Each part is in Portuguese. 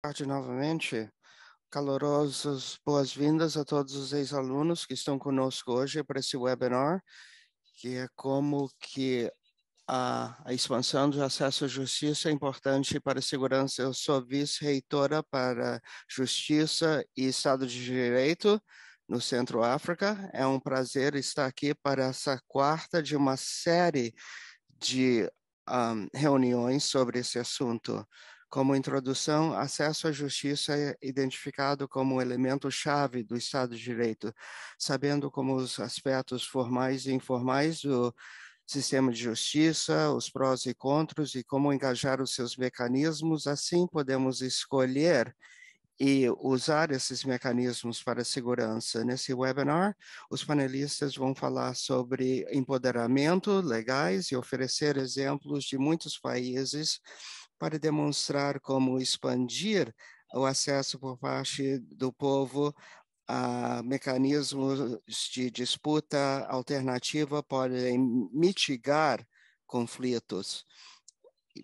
tarde novamente. Calorosas boas-vindas a todos os ex-alunos que estão conosco hoje para esse webinar, que é como que a, a expansão do acesso à justiça é importante para a segurança. Eu sou vice-reitora para Justiça e Estado de Direito no Centro África. É um prazer estar aqui para essa quarta de uma série de um, ah, reuniões sobre esse assunto. Como introdução, acesso à justiça é identificado como elemento-chave do Estado de Direito, sabendo como os aspectos formais e informais do sistema de justiça, os prós e contras e como engajar os seus mecanismos, assim podemos escolher e usar esses mecanismos para segurança. Nesse webinar, os panelistas vão falar sobre empoderamento legais e oferecer exemplos de muitos países para demonstrar como expandir o acesso por parte do povo a mecanismos de disputa alternativa podem mitigar conflitos.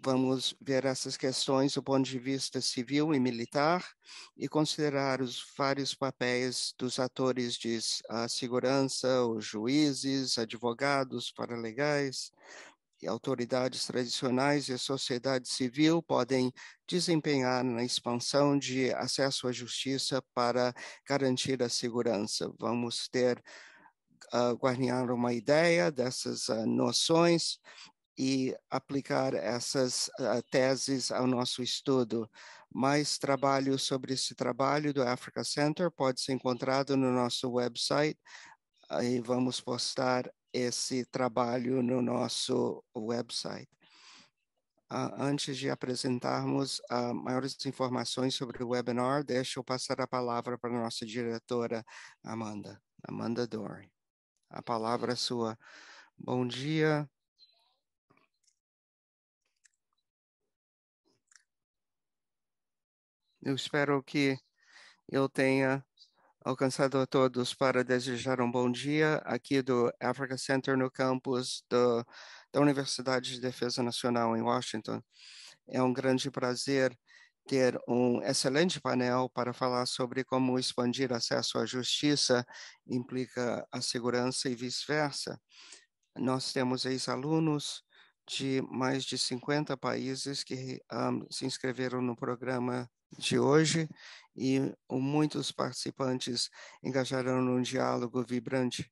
Vamos ver essas questões do ponto de vista civil e militar e considerar os vários papéis dos atores de ah, segurança, os juízes, advogados, paralegais, autoridades tradicionais e a sociedade civil podem desempenhar na expansão de acesso à justiça para garantir a segurança. Vamos ter uh, ah, guardar uma ideia dessas uh, noções e aplicar essas uh, teses ao nosso estudo. Mais trabalho sobre esse trabalho do Africa Center pode ser encontrado no nosso website Aí e vamos postar esse trabalho no nosso website. Uh, antes de apresentarmos uh, maiores informações sobre o webinar, deixa eu passar a palavra para a nossa diretora Amanda, Amanda Dory. A palavra é sua. Bom dia. Eu espero que eu tenha alcançado a todos para desejar um bom dia aqui do Africa Center no campus do, da Universidade de Defesa Nacional em Washington. É um grande prazer ter um excelente painel para falar sobre como expandir acesso à justiça implica a segurança e vice-versa. Nós temos ex-alunos de mais de 50 países que um, ah, se inscreveram no programa de hoje e muitos participantes engajarão num diálogo vibrante.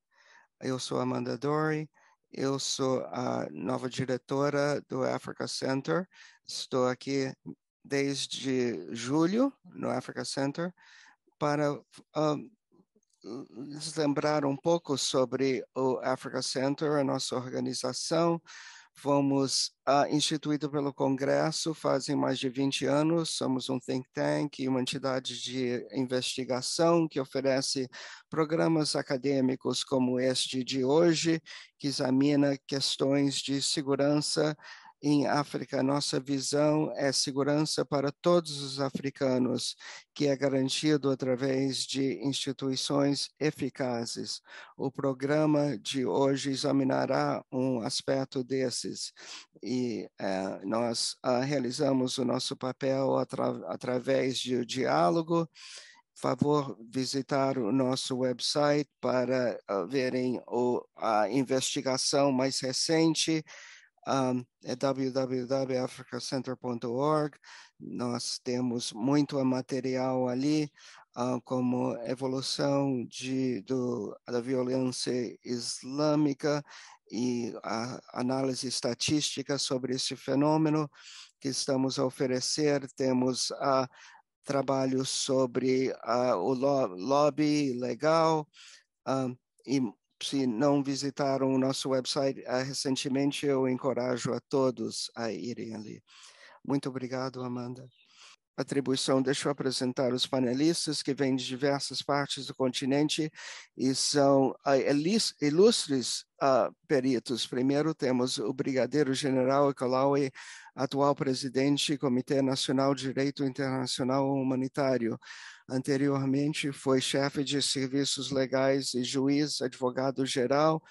Eu sou Amanda Dory, eu sou a nova diretora do Africa Center, estou aqui desde julho no Africa Center para uh, lembrar um pouco sobre o Africa Center, a nossa organização, fomos uh, ah, instituídos pelo Congresso fazem mais de 20 anos. Somos um think tank, uma entidade de investigação que oferece programas acadêmicos como este de hoje, que examina questões de segurança em África. Nossa visão é segurança para todos os africanos, que é garantido através de instituições eficazes. O programa de hoje examinará um aspecto desses e é, nós ah, realizamos o nosso papel atra através de diálogo favor visitar o nosso website para uh, verem o, a investigação mais recente um, é www.africacenter.org. Nós temos muito material ali, uh, como evolução de, do, da violência islâmica e a análise estatística sobre esse fenômeno que estamos a oferecer. Temos uh, ah, trabalhos sobre uh, o lo lobby legal. Uh, e se não visitaram o nosso website ah, recentemente, eu encorajo a todos a irem ali. Muito obrigado, Amanda. Atribuição, deixa eu apresentar os panelistas que vêm de diversas partes do continente e são uh, ilustres uh, peritos. Primeiro temos o Brigadeiro General Ecolaui, atual presidente do Comitê Nacional de Direito Internacional Humanitário. Anteriormente, foi chefe de serviços legais e juiz, advogado-geral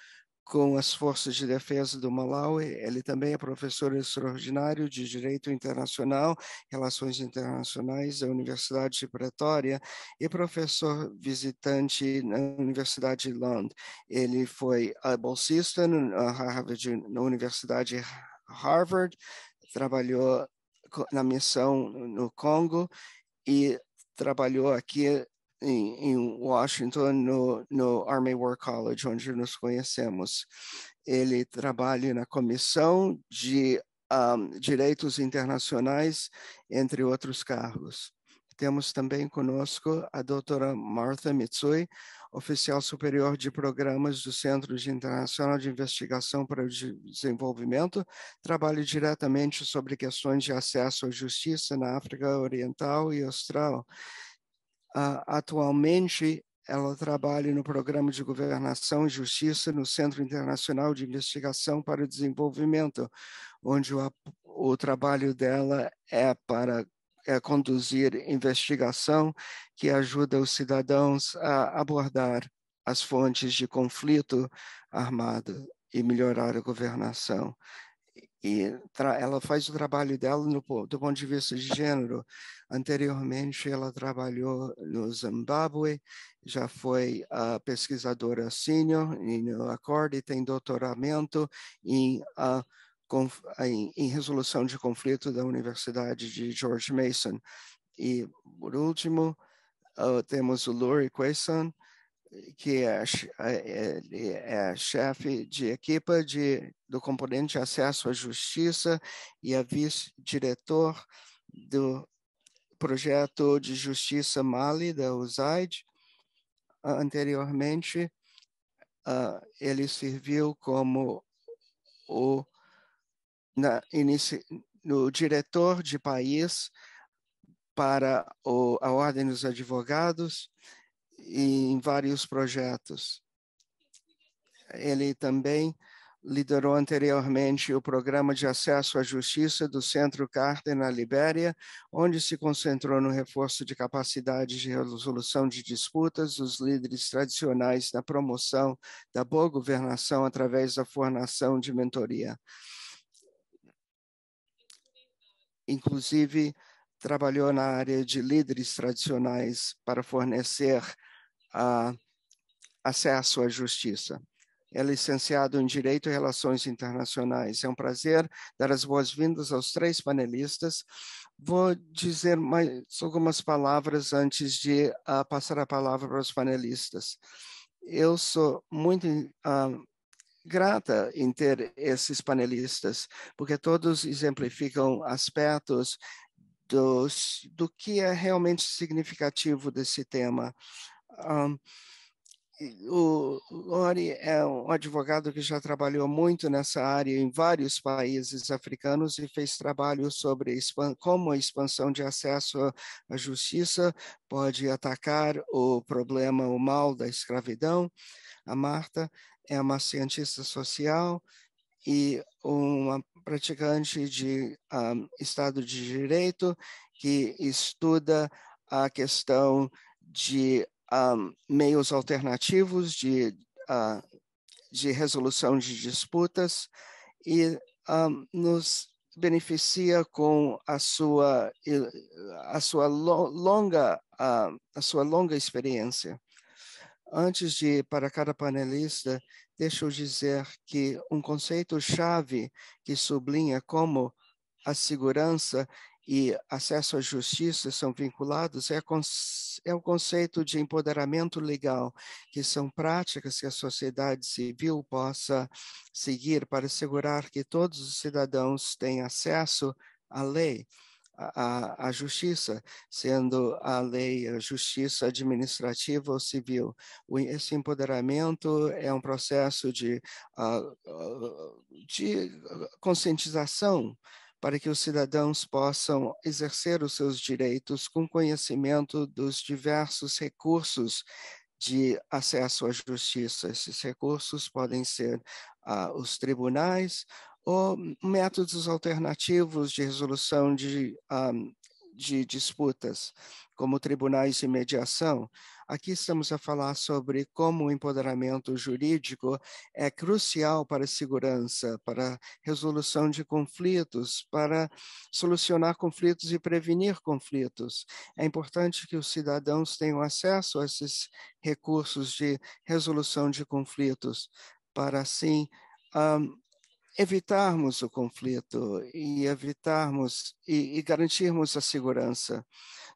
com as Forças de Defesa do Malawi. Ele também é professor extraordinário de Direito Internacional, Relações Internacionais da Universidade de Pretória e professor visitante na Universidade de Lund. Ele foi bolsista na, Harvard, na Universidade Harvard, trabalhou na missão no Congo e trabalhou aqui em, em Washington, no, no, Army War College, onde nos conhecemos. Ele trabalha na comissão de um, direitos internacionais, entre outros cargos. Temos também conosco a doutora Martha Mitsui, oficial superior de programas do Centro de Internacional de Investigação para o Desenvolvimento, trabalho diretamente sobre questões de acesso à justiça na África Oriental e Austral. Uh, atualmente, ela trabalha no Programa de Governação e Justiça no Centro Internacional de Investigação para o Desenvolvimento, onde o, o trabalho dela é para é, conduzir investigação que ajuda os cidadãos a abordar as fontes de conflito armado e melhorar a governação. E ela faz o trabalho dela no, do ponto de vista de gênero. Anteriormente, ela trabalhou no Zimbábue, já foi uh, pesquisadora sênior no acordo e tem doutoramento em uh, ah, em, em resolução de conflito da Universidade de George Mason. E, por último, uh, temos o Lori Quaison, que é, é, é chefe de equipa de, do componente acesso à justiça e é vice-diretor do projeto de justiça Mali, da USAID. Anteriormente, uh, ele serviu como o na, inici, no diretor de país para o, a Ordem dos Advogados e em vários projetos. Ele também liderou anteriormente o programa de acesso à justiça do Centro Carter na Libéria, onde se concentrou no reforço de capacidades de resolução de disputas dos líderes tradicionais na promoção da boa governação através da formação de mentoria inclusive trabalhou na área de líderes tradicionais para fornecer uh, acesso à justiça. É licenciado em Direito e Relações Internacionais. É um prazer dar as boas-vindas aos três panelistas. Vou dizer mais algumas palavras antes de uh, passar a palavra para os panelistas. Eu sou muito uh, grata em ter esses panelistas, porque todos exemplificam aspectos dos, do que é realmente significativo desse tema. Um, o Lori é um advogado que já trabalhou muito nessa área em vários países africanos e fez trabalho sobre como a expansão de acesso à justiça pode atacar o problema, o mal da escravidão. A Marta é uma cientista social e uma praticante de um, ah, Estado de Direito que estuda a questão de um, ah, meios alternativos de, uh, de resolução de disputas e um, nos beneficia com a sua, a sua longa, a sua longa experiência. Antes de ir para cada panelista, deixa eu dizer que um conceito-chave que sublinha como a segurança e acesso à justiça são vinculados é, é, o conceito de empoderamento legal, que são práticas que a sociedade civil possa seguir para assegurar que todos os cidadãos têm acesso à lei a, a justiça, sendo a lei, a justiça administrativa ou civil. Esse empoderamento é um processo de, ah, ah, de ah, conscientização para que os cidadãos possam exercer os seus direitos com conhecimento dos diversos recursos de acesso à justiça. Esses recursos podem ser os tribunais, ou métodos alternativos de resolução de, um, ah, de disputas, como tribunais de mediação. Aqui estamos a falar sobre como o empoderamento jurídico é crucial para a segurança, para a resolução de conflitos, para solucionar conflitos e prevenir conflitos. É importante que os cidadãos tenham acesso a esses recursos de resolução de conflitos, para assim um, ah, evitarmos o conflito e evitarmos e, e, garantirmos a segurança.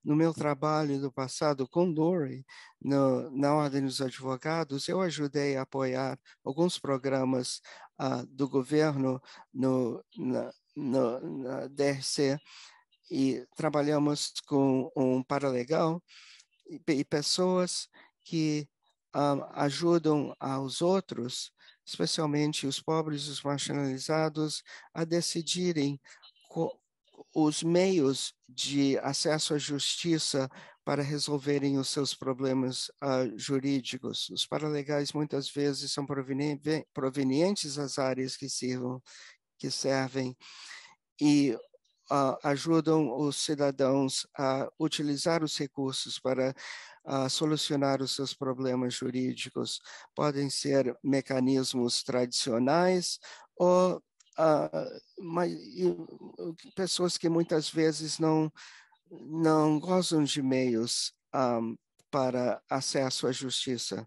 No meu trabalho do passado com Dory, no, na Ordem dos Advogados, eu ajudei a apoiar alguns programas uh, do governo no, na, no, na DRC e trabalhamos com um paralegal e, e pessoas que ah, ajudam aos outros especialmente os pobres, os marginalizados, a decidirem os meios de acesso à justiça para resolverem os seus problemas uh, jurídicos. Os paralegais muitas vezes são proveni provenientes das áreas que, sirvam, que servem e uh, ajudam os cidadãos a utilizar os recursos para uh, solucionar os seus problemas jurídicos. Podem ser mecanismos tradicionais ou uh, mas, e, pessoas que muitas vezes não, não gozam de meios um, para acesso à justiça.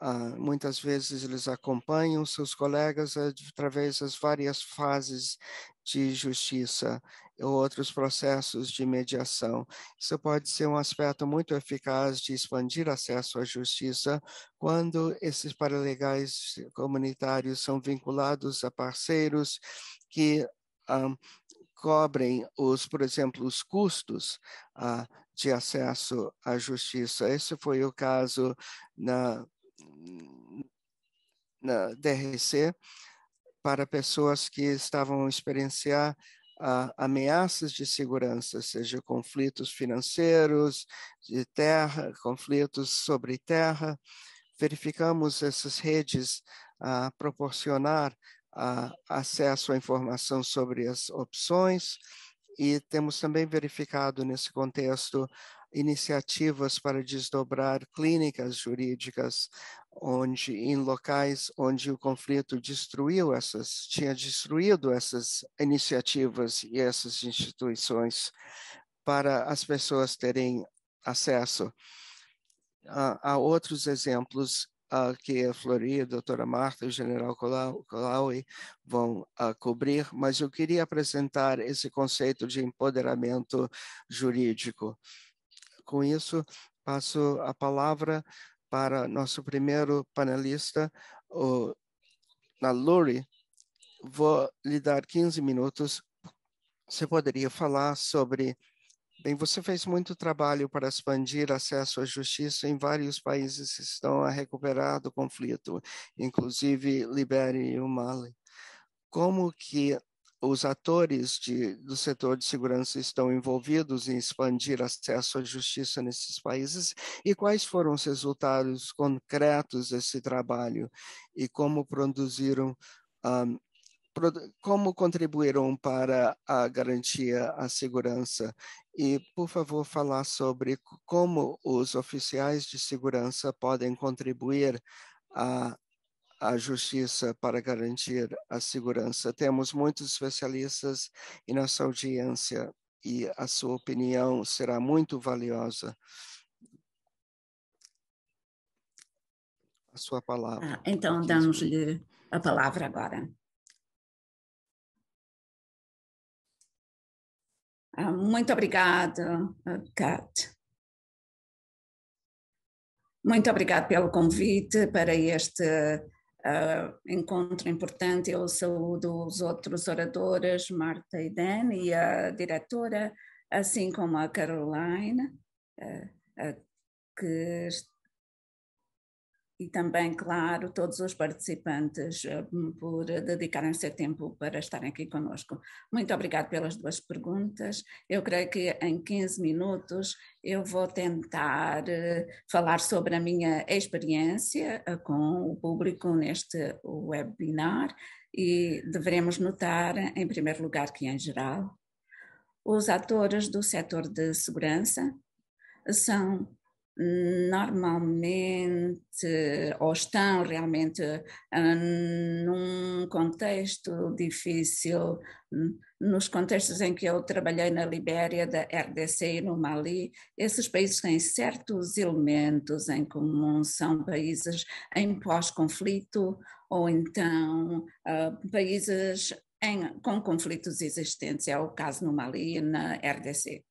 Ah, muitas vezes eles acompanham seus colegas através das várias fases de justiça ou outros processos de mediação. Isso pode ser um aspecto muito eficaz de expandir acesso à justiça quando esses paralegais comunitários são vinculados a parceiros que ah, cobrem os, por exemplo, os custos ah, de acesso à justiça. Esse foi o caso na na DRC para pessoas que estavam a experienciar uh, ameaças de segurança, seja conflitos financeiros, de terra, conflitos sobre terra. Verificamos essas redes a uh, proporcionar uh, acesso à informação sobre as opções e temos também verificado nesse contexto iniciativas para desdobrar clínicas jurídicas onde em locais onde o conflito destruiu essas tinha destruído essas iniciativas e essas instituições para as pessoas terem acesso. Uh, há outros exemplos uh, que a Floria a doutora Marta e o general Colaui vão uh, cobrir, mas eu queria apresentar esse conceito de empoderamento jurídico. Com isso, passo a palavra para nosso primeiro panelista, o Naluri. Vou lhe dar 15 minutos. Você poderia falar sobre Bem, você fez muito trabalho para expandir acesso à justiça em vários países que estão a recuperar do conflito, inclusive Libéria e o Mali. Como que os atores de, do setor de segurança estão envolvidos em expandir acesso à justiça nesses países e quais foram os resultados concretos desse trabalho e como produziram um, como contribuíram para a garantia à segurança e, por favor, falar sobre como os oficiais de segurança podem contribuir à a justiça para garantir a segurança. Temos muitos especialistas em nossa audiência e a sua opinião será muito valiosa. A sua palavra. Ah, então, damos-lhe a palavra agora. Ah, muito obrigada, ah, Kat. Muito obrigada pelo convite para este uh, encontro importante. Eu saúdo os outros oradores, Marta e Dan, e a diretora, assim como a Caroline, uh, uh, que e também, claro, todos os participantes eh, por dedicarem o seu tempo para estarem aqui conosco. Muito obrigada pelas duas perguntas. Eu creio que em 15 minutos eu vou tentar eh, falar sobre a minha experiência eh, com o público neste webinar e deveremos notar, em primeiro lugar, que em geral, os atores do setor de segurança são normalmente eh, ou estão realmente eh, num contexto difícil. Nos contextos em que eu trabalhei na Libéria, da RDC e no Mali, esses países têm certos elementos em comum, são países em pós-conflito ou então uh, países em, com conflitos existentes, é o caso no Mali e na RDC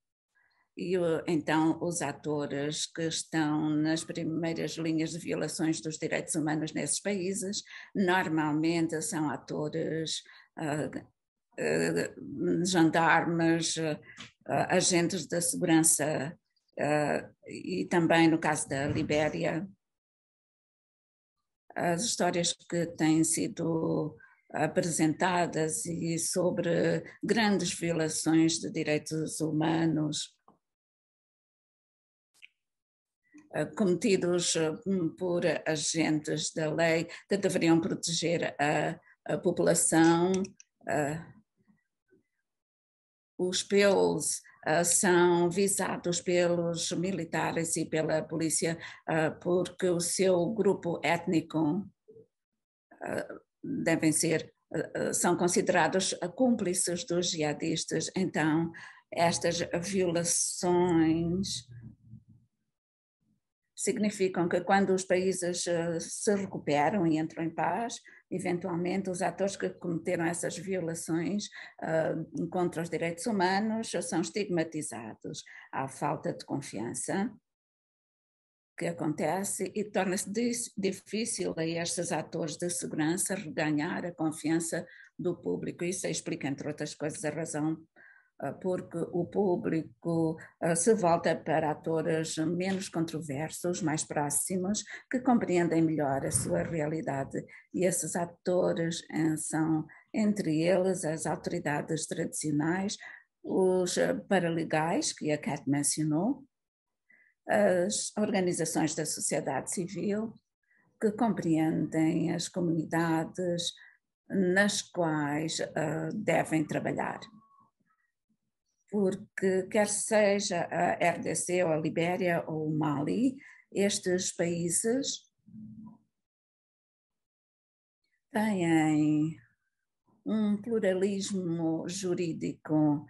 e uh, então os atores que estão nas primeiras linhas de violações dos direitos humanos nesses países normalmente são atores, uh, uh, gendarmes, uh, agentes da segurança uh, e também no caso da Libéria as histórias que têm sido apresentadas e sobre grandes violações de direitos humanos Eh, cometidos eh, hum, por agentes da lei que deveriam proteger a, a população. Eh, os POs são visados pelos militares e pela polícia porque o seu grupo étnico devem ser são considerados cúmplices dos jihadistas. Então, estas violações significam que quando os países eh, se recuperam e entram em paz, eventualmente os atores que cometeram essas violações eh, contra os direitos humanos são estigmatizados. Há falta de confiança que acontece e torna-se difícil a estes atores de segurança reganhar a confiança do público. Isso explica, entre outras coisas, a razão eh, porque o público eh, se volta para atores menos controversos, mais próximos, que compreendem melhor a sua realidade. E esses atores eh, são, entre eles, as autoridades tradicionais, os paralegais, que a Cat mencionou, as organizações da sociedade civil, que compreendem as comunidades nas quais uh, devem trabalhar porque quer seja a RDC ou a Libéria ou o Mali, estes países têm um pluralismo jurídico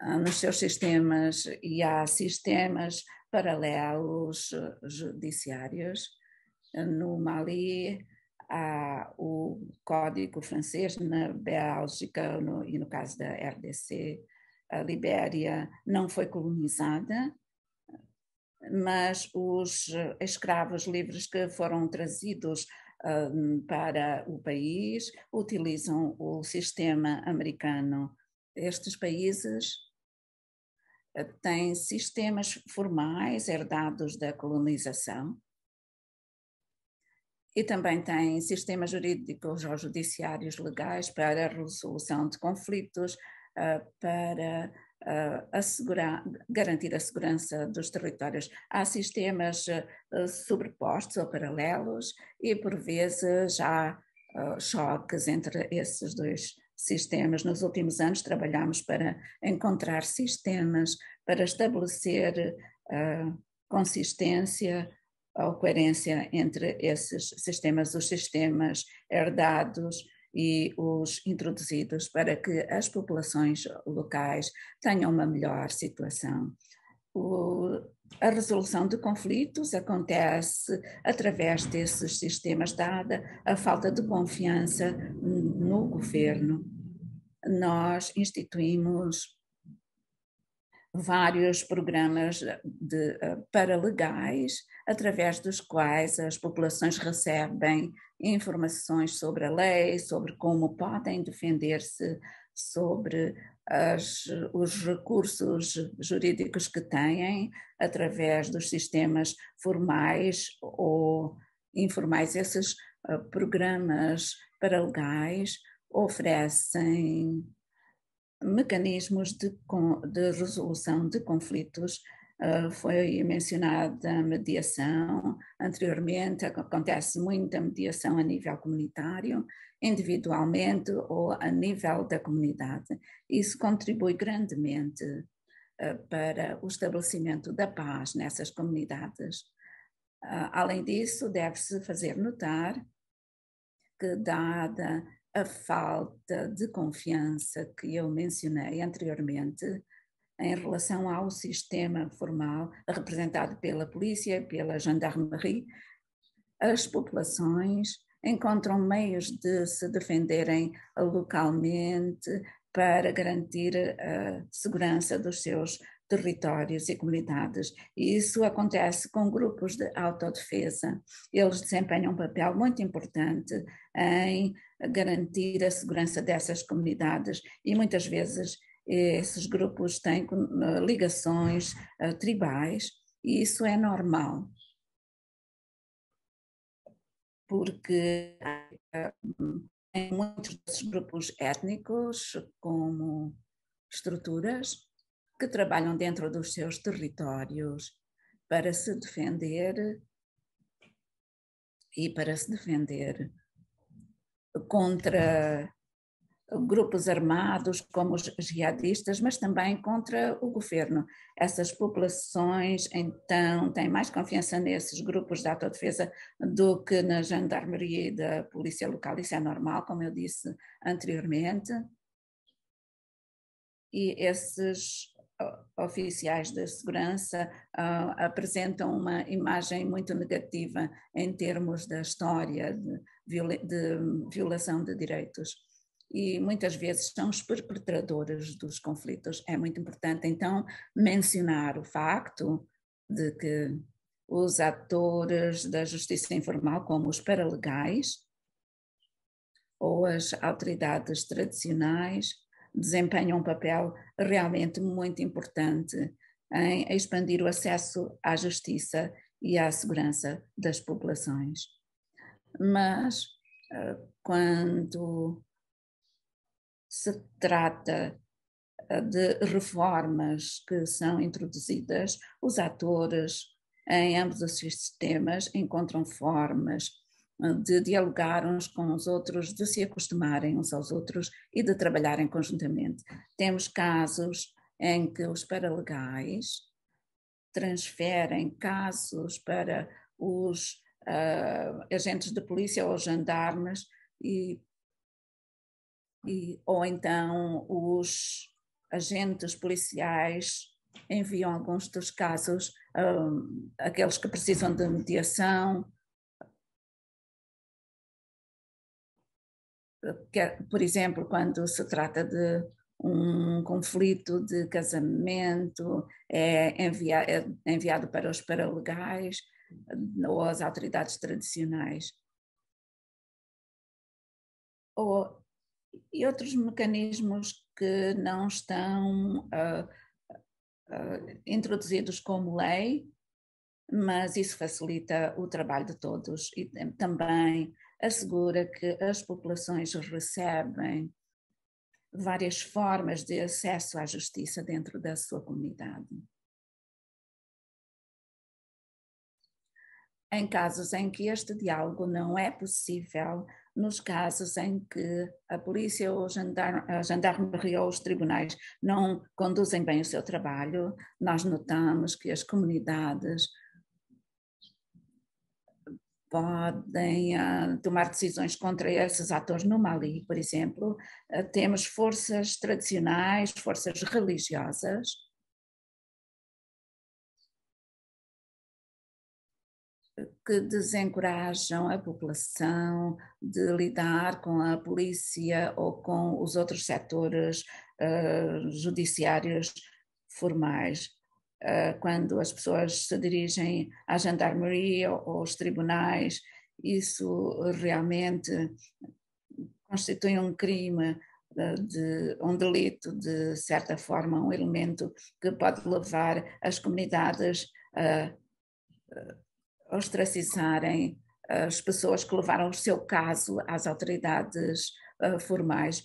ah, nos seus sistemas e há sistemas paralelos ah, judiciários. No Mali há o Código Francês, na Bélgica no, e no caso da RDC a Libéria não foi colonizada, mas os eh, escravos livres que foram trazidos um, para o país utilizam o sistema americano. Estes países eh, têm sistemas formais herdados da colonização e também têm sistemas jurídicos ou judiciários legais para a resolução de conflitos, para ah, assegurar, garantir a segurança dos territórios. Há sistemas ah, sobrepostos ou paralelos e, por vezes, há ah, choques entre esses dois sistemas. Nos últimos anos trabalhamos para encontrar sistemas para estabelecer uh, consistência ou coerência entre esses sistemas, os sistemas herdados e os introduzidos para que as populações locais tenham uma melhor situação. O, a resolução de conflitos acontece através desses sistemas, dada a falta de confiança no governo. Nós instituímos vários programas de, uh, paralegais, através dos quais as populações recebem informações sobre a lei, sobre como podem defender-se, sobre as, os recursos jurídicos que têm, através dos sistemas formais ou informais. Esses uh, programas paralegais oferecem mecanismos de, de resolução de conflitos ah, foi mencionada a mediação anteriormente, acontece muita mediação a nível comunitário, individualmente ou a nível da comunidade. Isso contribui grandemente ah, para o estabelecimento da paz nessas comunidades. Ah, além disso, deve-se fazer notar que, dada a falta de confiança que eu mencionei anteriormente em relação ao sistema formal representado pela polícia, pela gendarmerie, as populações encontram meios de se defenderem localmente para garantir a segurança dos seus territórios e comunidades. E isso acontece com grupos de autodefesa. Eles desempenham um papel muito importante em garantir a segurança dessas comunidades e muitas vezes esses grupos têm eh, ligações eh, tribais e isso é normal porque em eh, muitos desses grupos étnicos como estruturas que trabalham dentro dos seus territórios para se defender e para se defender contra grupos armados como os jihadistas, mas também contra o governo. Essas populações, então, têm mais confiança nesses grupos de autodefesa do que na gendarmeria e da polícia local. Isso é normal, como eu disse anteriormente. E esses oficiais da segurança uh, apresentam uma imagem muito negativa em termos da história de, viola de, violação de direitos. E muitas vezes são os perpetradores dos conflitos. É muito importante, então, mencionar o facto de que os atores da justiça informal, como os paralegais ou as autoridades tradicionais, desempenha um papel realmente muito importante em expandir o acesso à justiça e à segurança das populações. Mas eh, quando se trata eh, de reformas que são introduzidas, os atores em ambos os sistemas encontram formas de dialogar uns com os outros, de se acostumarem uns aos outros e de trabalharem conjuntamente. Temos casos em que os paralegais transferem casos para os uh, agentes de polícia ou gendarmes e, e, ou então os agentes policiais enviam alguns dos casos um, ah, aqueles que precisam de mediação É, por exemplo, quando se trata de um conflito de casamento, é, envia, é enviado para os paralegais ou as autoridades tradicionais. Ou, e outros mecanismos que não estão uh, uh, introduzidos como lei, mas isso facilita o trabalho de todos e também assegura que as populações recebem várias formas de acesso à justiça dentro da sua comunidade. Em casos em que este diálogo não é possível, nos casos em que a polícia ou a gendarmeria ou os tribunais não conduzem bem o seu trabalho, nós notamos que as comunidades podem ah, tomar decisões contra esses atores no Mali, por exemplo. Ah, temos forças tradicionais, forças religiosas. Que desencorajam a população de lidar com a polícia ou com os outros setores uh, judiciários formais. Eh, quando as pessoas se dirigem à gendarmeria ou aos tribunais, isso realmente constitui um crime, eh, de, um delito, de certa forma, um elemento que pode levar as comunidades a, eh, ostracizarem as pessoas que levaram o seu caso às autoridades formais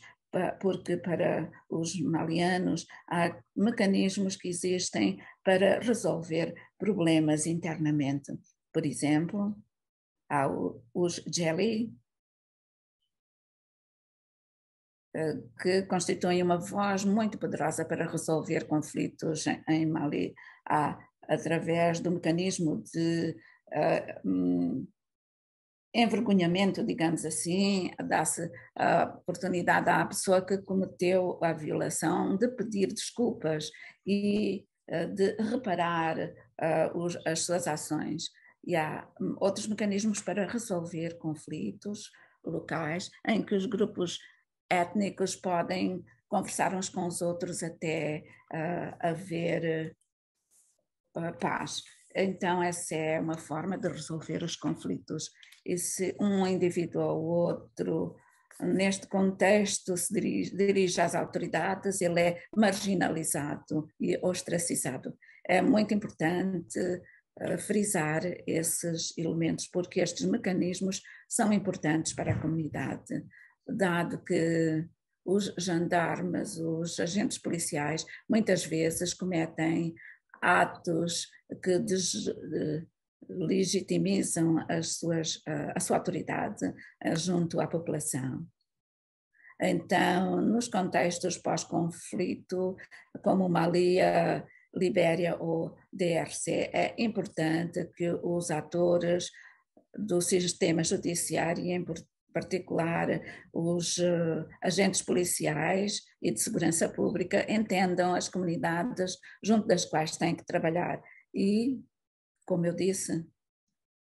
porque para os malianos há mecanismos que existem para resolver problemas internamente. Por exemplo, há os jelly, eh, que constituem uma voz muito poderosa para resolver conflitos em Mali. Há, através do mecanismo de uh, envergonhamento, digamos assim, dá-se a oportunidade à pessoa que cometeu a violação de pedir desculpas e eh, de reparar eh, as suas ações. E há hum, outros mecanismos para resolver conflitos locais em que os grupos étnicos podem conversar uns com os outros até eh, haver paz. Então, essa é uma forma de resolver os conflitos. E se um indivíduo ou outro, neste contexto, se dirige, dirige às autoridades, ele é marginalizado e ostracizado. É muito importante eh, frisar esses elementos, porque estes mecanismos são importantes para a comunidade, dado que os gendarmes, os agentes policiais, muitas vezes cometem atos que eh, legitimizam suas, eh, a sua autoridade eh, junto à população. Então, nos contextos pós-conflito, como Malia, Libéria ou DRC, é importante que os atores do sistema judiciário particular os uh, agentes policiais e de segurança pública entendam as comunidades junto das quais têm que trabalhar. E, como eu disse,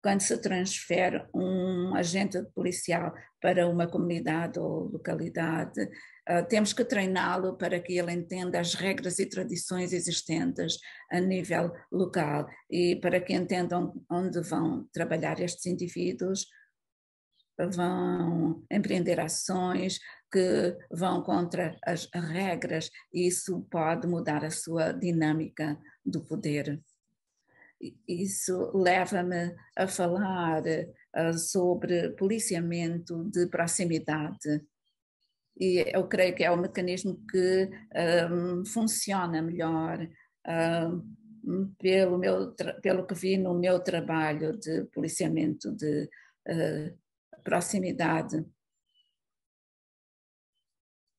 quando se transfere um agente policial para uma comunidade ou localidade, uh, temos que treiná-lo para que ele entenda as regras e tradições existentes a nível local e para que entendam onde vão trabalhar estes indivíduos, vão empreender ações que vão contra as regras e isso pode mudar a sua dinâmica do poder. Isso leva-me a falar ah, sobre policiamento de proximidade. E eu creio que é um mecanismo que um, ah, funciona melhor um, ah, pelo, meu pelo que vi no meu trabalho de policiamento de uh, proximidade.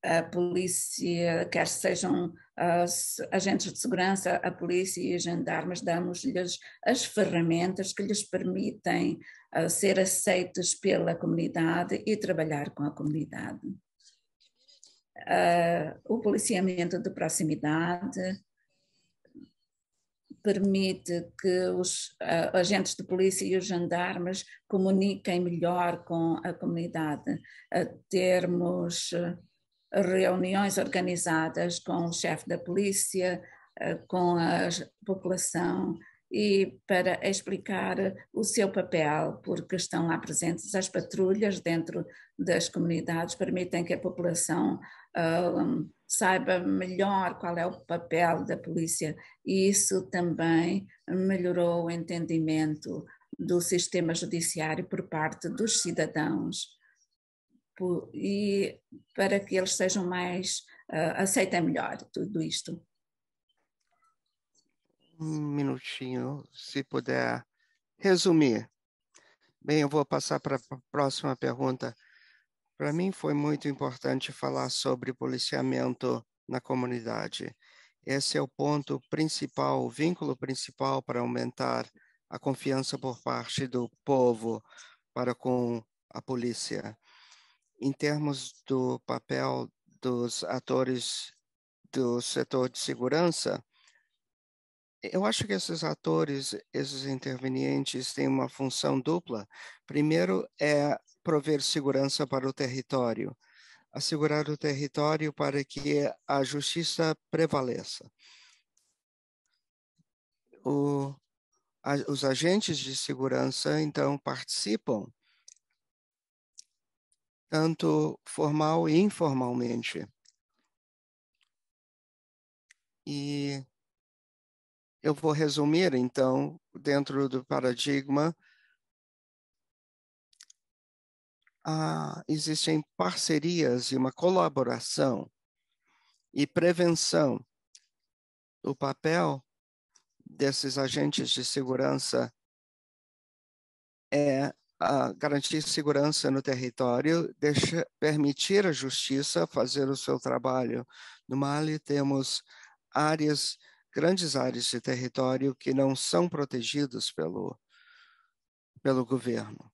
A polícia, quer sejam ah, agentes de segurança, a polícia e gendarmes, damos-lhes as ferramentas que lhes permitem ah, ser aceitos pela comunidade e trabalhar com a comunidade. Ah, o policiamento de proximidade, permite que os uh, agentes de polícia e os gendarmes comuniquem melhor com a comunidade, uh, termos eh, reuniões organizadas com o chefe da polícia, eh, com a população e para explicar o seu papel, porque estão lá presentes as patrulhas dentro das comunidades, permitem que a população uh, saiba melhor qual é o papel da polícia. E isso também melhorou o entendimento do sistema judiciário por parte dos cidadãos e para que eles sejam mais uh, aceitem melhor tudo isto. Um minutinho, se puder resumir. Bem, eu vou passar para a próxima pergunta. Para mim foi muito importante falar sobre policiamento na comunidade. Esse é o ponto principal, o vínculo principal para aumentar a confiança por parte do povo para com a polícia. Em termos do papel dos atores do setor de segurança, eu acho que esses atores, esses intervenientes, têm uma função dupla. Primeiro, é prover segurança para o território, assegurar o território para que a justiça prevaleça. O, a, os agentes de segurança, então, participam, tanto formal e informalmente. E eu vou resumir, então, dentro do paradigma ah, existem parcerias e uma colaboração e prevenção. O papel desses agentes de segurança é ah, garantir segurança no território, deixa, permitir a justiça fazer o seu trabalho. No Mali temos áreas, grandes áreas de território que não são protegidas pelo, pelo governo.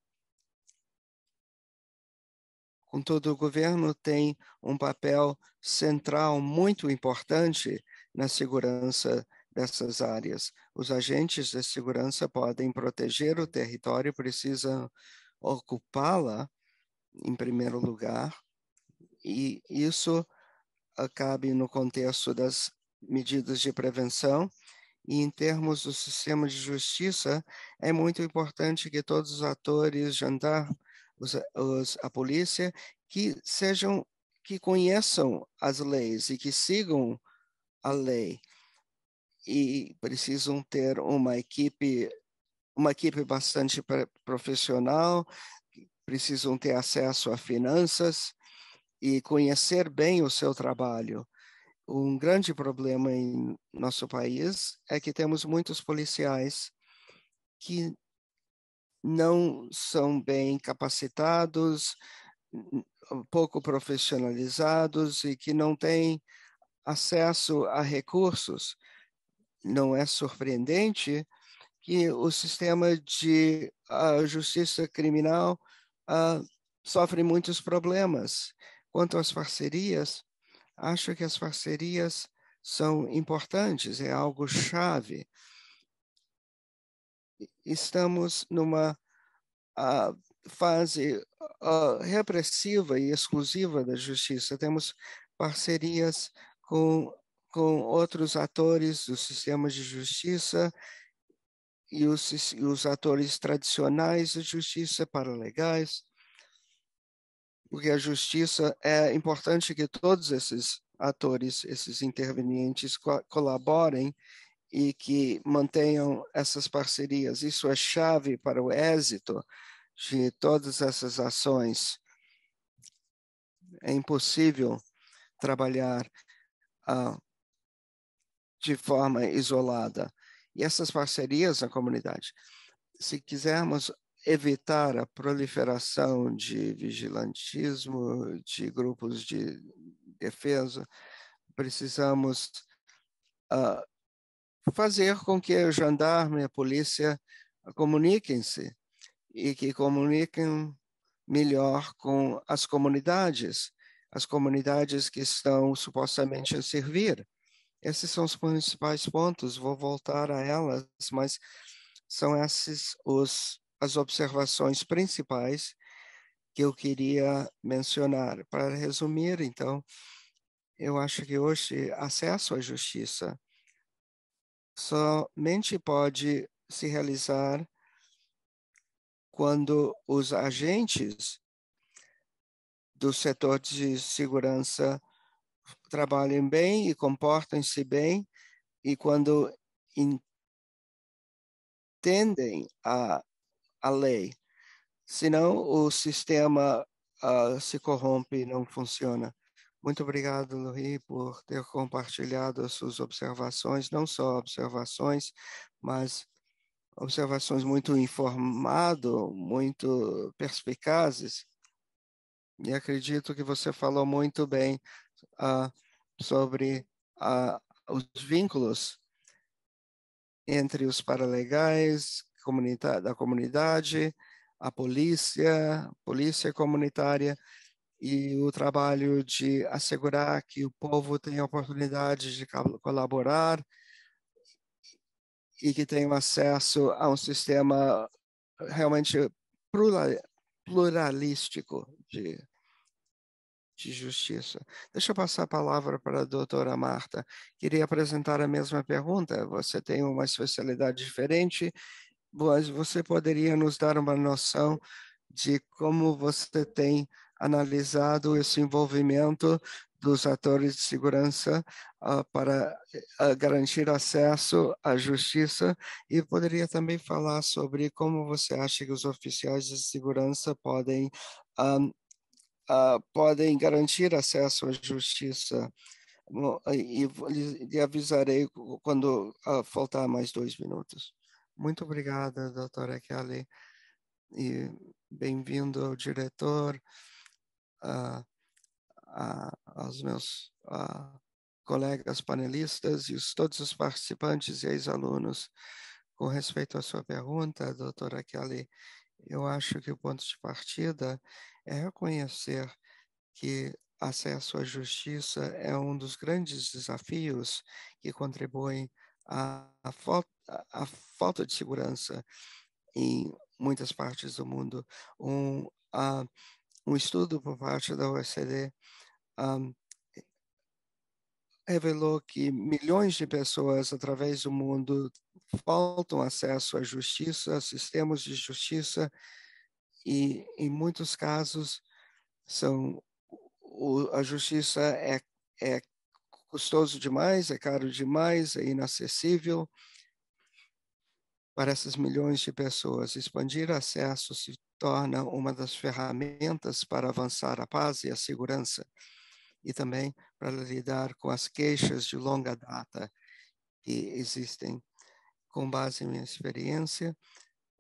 Contudo, o governo tem um papel central muito importante na segurança dessas áreas. Os agentes de segurança podem proteger o território, precisam ocupá-la em primeiro lugar, e isso cabe no contexto das medidas de prevenção. E em termos do sistema de justiça, é muito importante que todos os atores, jantar, os, os, a polícia que sejam que conheçam as leis e que sigam a lei e precisam ter uma equipe uma equipe bastante profissional precisam ter acesso a finanças e conhecer bem o seu trabalho um grande problema em nosso país é que temos muitos policiais que não são bem capacitados, pouco profissionalizados e que não têm acesso a recursos. Não é surpreendente que o sistema de justiça criminal uh, sofre muitos problemas. Quanto às parcerias, acho que as parcerias são importantes, é algo chave estamos numa uh, fase uh, repressiva e exclusiva da justiça. Temos parcerias com, com outros atores do sistema de justiça e os, e os atores tradicionais de justiça, paralegais, porque a justiça é importante que todos esses atores, esses intervenientes co colaborem e que mantenham essas parcerias. Isso é chave para o êxito de todas essas ações. É impossível trabalhar ah, de forma isolada. E essas parcerias na comunidade. Se quisermos evitar a proliferação de vigilantismo, de grupos de defesa, precisamos ah, fazer com que o gendarme e a polícia comuniquem-se e que comuniquem melhor com as comunidades, as comunidades que estão supostamente a servir. Esses são os principais pontos, vou voltar a elas, mas são essas os, as observações principais que eu queria mencionar. Para resumir, então, eu acho que hoje acesso à justiça somente pode se realizar quando os agentes do setor de segurança trabalhem bem e comportem-se bem, e quando entendem a, a lei. Senão, o sistema uh, se corrompe e não funciona. Muito obrigado, Luí, por ter compartilhado as suas observações, não só observações, mas observações muito informado, muito perspicazes. E acredito que você falou muito bem ah, sobre ah, os vínculos entre os paralegais comunidade, da comunidade, a polícia, polícia comunitária e o trabalho de assegurar que o povo tenha oportunidade de colaborar e que tenha acesso a um sistema realmente pluralístico de, de justiça. Deixa eu passar a palavra para a doutora Marta. Queria apresentar a mesma pergunta. Você tem uma especialidade diferente, mas você poderia nos dar uma noção de como você tem analisado esse envolvimento dos atores de segurança uh, para uh, garantir acesso à justiça e poderia também falar sobre como você acha que os oficiais de segurança podem um, uh, ah, podem garantir acesso à justiça e lhe avisarei quando faltar mais dois minutos. Muito obrigada, doutora Kelly, e bem-vindo ao diretor a, aos meus colegas panelistas e os, todos os participantes e ex-alunos com respeito à sua pergunta, doutora Kelly, eu acho que o ponto de partida é reconhecer que acesso à justiça é um dos grandes desafios que contribuem à, à, falta, à falta de segurança em muitas partes do mundo. Um, a, um estudo por parte da OECD um, revelou que milhões de pessoas através do mundo faltam acesso à justiça, a sistemas de justiça, e em muitos casos são o, a justiça é, é custoso demais, é caro demais, é inacessível, para essas milhões de pessoas. Expandir acesso se torna uma das ferramentas para avançar a paz e a segurança, e também para lidar com as queixas de longa data que existem. Com base em minha experiência,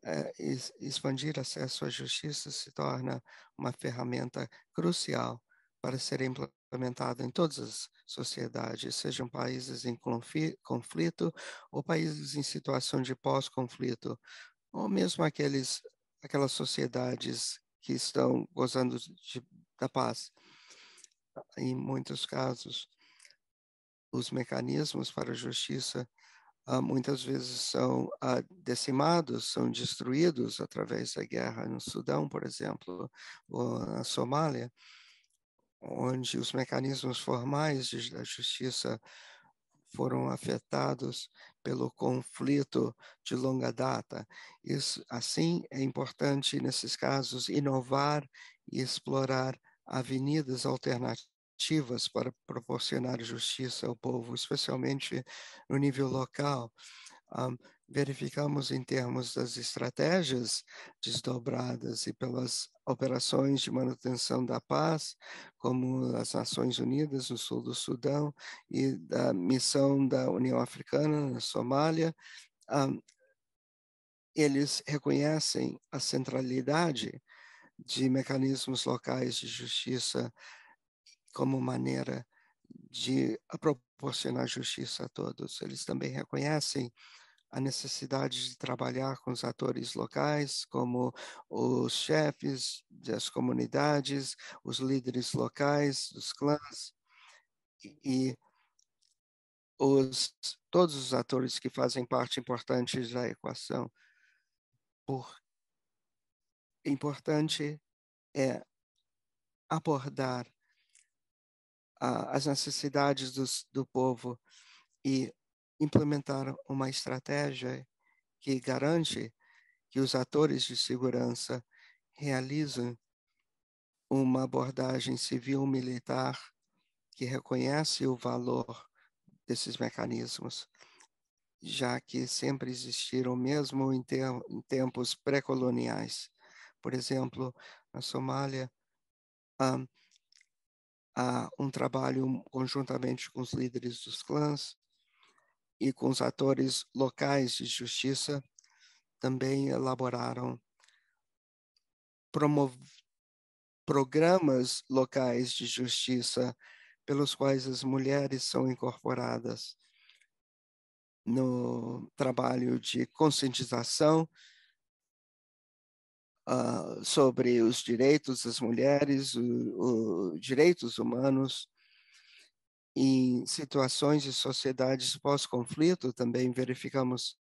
eh, expandir acesso à justiça se torna uma ferramenta crucial para ser implementada em todas as sociedades, sejam países em conflito ou países em situação de pós-conflito, ou mesmo aqueles, aquelas sociedades que estão gozando de, da paz. Em muitos casos, os mecanismos para a justiça Uh, muitas vezes são uh, decimados, são destruídos através da guerra no Sudão, por exemplo, ou na Somália onde os mecanismos formais da justiça foram afetados pelo conflito de longa data. Isso, assim, é importante, nesses casos, inovar e explorar avenidas alternativas para proporcionar justiça ao povo, especialmente no nível local. Um, verificamos em termos das estratégias desdobradas e pelas operações de manutenção da paz, como as Nações Unidas no sul do Sudão e da missão da União Africana na Somália, um, ah, eles reconhecem a centralidade de mecanismos locais de justiça como maneira de proporcionar justiça a todos. Eles também reconhecem a necessidade de trabalhar com os atores locais, como os chefes das comunidades, os líderes locais, os clãs, e, e os, todos os atores que fazem parte importante da equação. Por, importante é abordar a, as necessidades dos, do povo e implementar uma estratégia que garante que os atores de segurança realizem uma abordagem civil-militar que reconhece o valor desses mecanismos, já que sempre existiram, mesmo em, te em tempos pré-coloniais. Por exemplo, na Somália, há, há um trabalho conjuntamente com os líderes dos clãs e com os atores locais de justiça, também elaboraram programas locais de justiça pelos quais as mulheres são incorporadas no trabalho de conscientização uh, sobre os direitos das mulheres, os direitos humanos, em situações de sociedades pós-conflito, também verificamos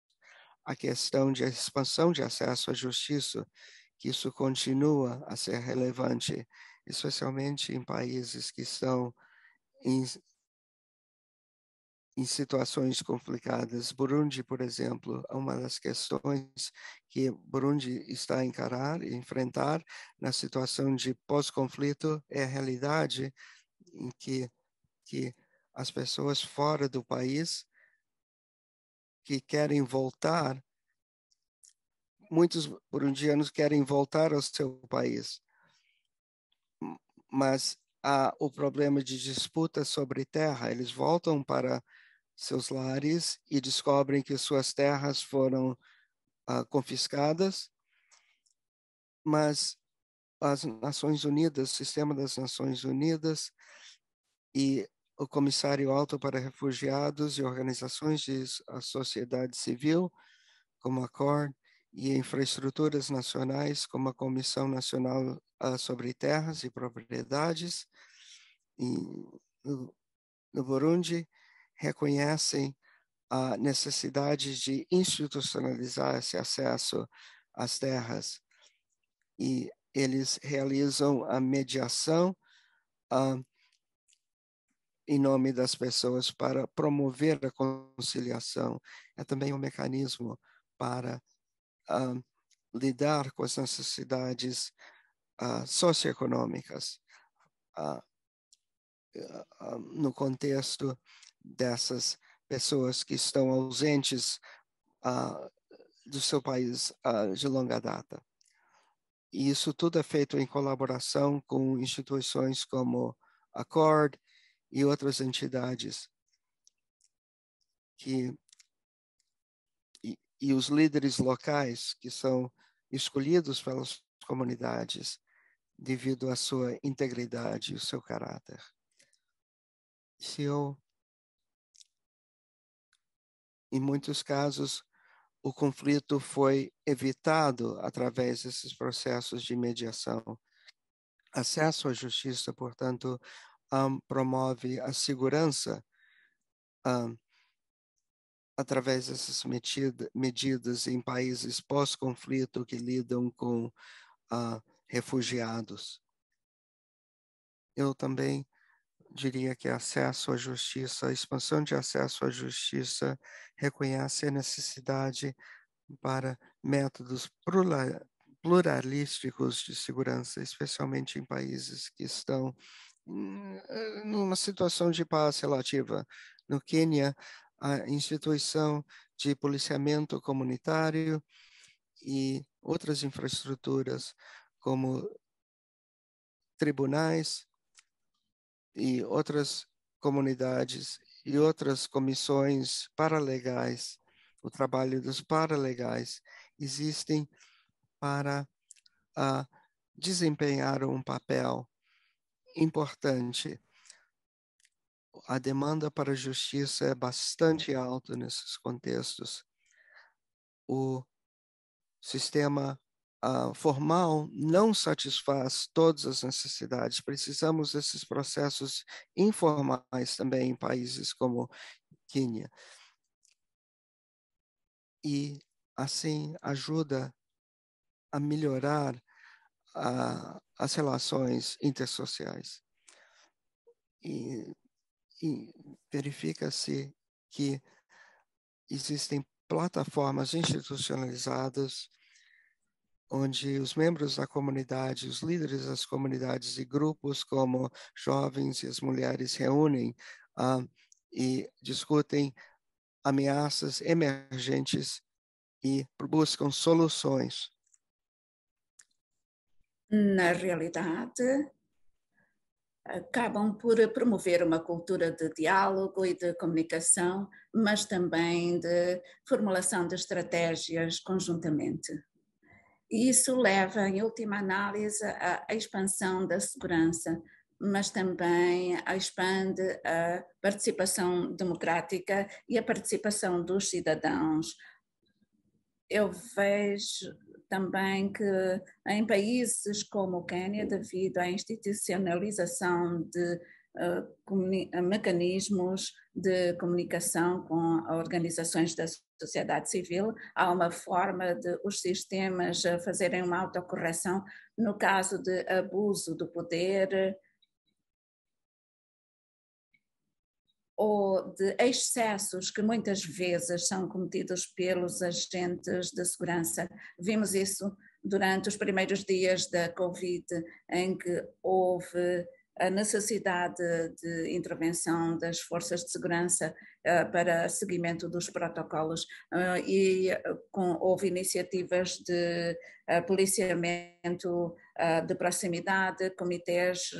a questão de expansão de acesso à justiça, que isso continua a ser relevante, especialmente em países que estão em, em situações complicadas. Burundi, por exemplo, é uma das questões que Burundi está a encarar e enfrentar na situação de pós-conflito é a realidade em que que as pessoas fora do país que querem voltar, muitos burundianos querem voltar ao seu país, mas há o problema de disputa sobre terra. Eles voltam para seus lares e descobrem que suas terras foram uh, confiscadas, mas as Nações Unidas, o sistema das Nações Unidas e o Comissário Alto para Refugiados e organizações de sociedade civil, como a COR, e infraestruturas nacionais, como a Comissão Nacional ah, sobre Terras e Propriedades, e no, no Burundi, reconhecem a necessidade de institucionalizar esse acesso às terras. E eles realizam a mediação uh, em nome das pessoas para promover a conciliação. É também um mecanismo para ah, lidar com as necessidades ah, socioeconômicas ah, no contexto dessas pessoas que estão ausentes do seu país de longa data. E isso tudo é feito em colaboração com instituições como a CORD, e outras entidades que e, e os líderes locais que são escolhidos pelas comunidades devido à sua integridade e o seu caráter. Se eu em muitos casos o conflito foi evitado através desses processos de mediação. Acesso à justiça, portanto, um, promove a segurança um, através dessas metida, medidas em países pós-conflito que lidam com uh, refugiados. Eu também diria que acesso à justiça, a expansão de acesso à justiça reconhece a necessidade para métodos pluralísticos de segurança, especialmente em países que estão Hum, numa situação de paz relativa. No Quênia, a instituição de policiamento comunitário e outras infraestruturas, como tribunais e outras comunidades e outras comissões paralegais, o trabalho dos paralegais, existem para ah, desempenhar um papel importante. A demanda para justiça é bastante alta nesses contextos. O sistema uh, formal não satisfaz todas as necessidades. Precisamos desses processos informais também em países como Quênia. E assim ajuda a melhorar a, as relações intersociais. E, e verifica-se que existem plataformas institucionalizadas onde os membros da comunidade, os líderes das comunidades e grupos como jovens e as mulheres reúnem ah, e discutem ameaças emergentes e buscam soluções na realidade, acabam por promover uma cultura de diálogo e de comunicação, mas também de formulação de estratégias conjuntamente. E isso leva, em última análise, à expansão da segurança, mas também expande a participação democrática e a participação dos cidadãos. Eu vejo também que em países como o Quênia, devido à institucionalização de uh, mecanismos de comunicação com organizações da sociedade civil, há uma forma de os sistemas eh, fazerem uma autocorreção no caso de abuso do poder ou de excessos que muitas vezes são cometidos pelos agentes de segurança. Vimos isso durante os primeiros dias da Covid, em que houve a necessidade de intervenção das forças de segurança uh, para seguimento dos protocolos uh, e com, houve iniciativas de eh, policiamento de proximidade, comitês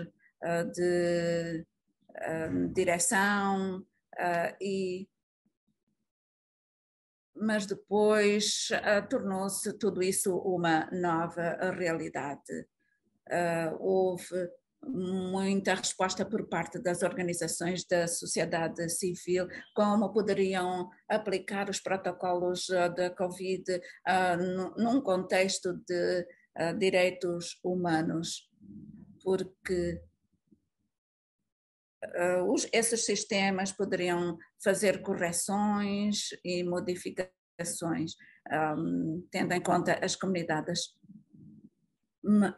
de direção uh, e mas depois uh, tornou-se tudo isso uma nova realidade. Uh, houve muita resposta por parte das organizações da sociedade civil, como poderiam aplicar os protocolos da Covid uh, num contexto de direitos humanos, porque uh, os, esses sistemas poderiam fazer correções e modificações, um, ah, tendo em conta as comunidades.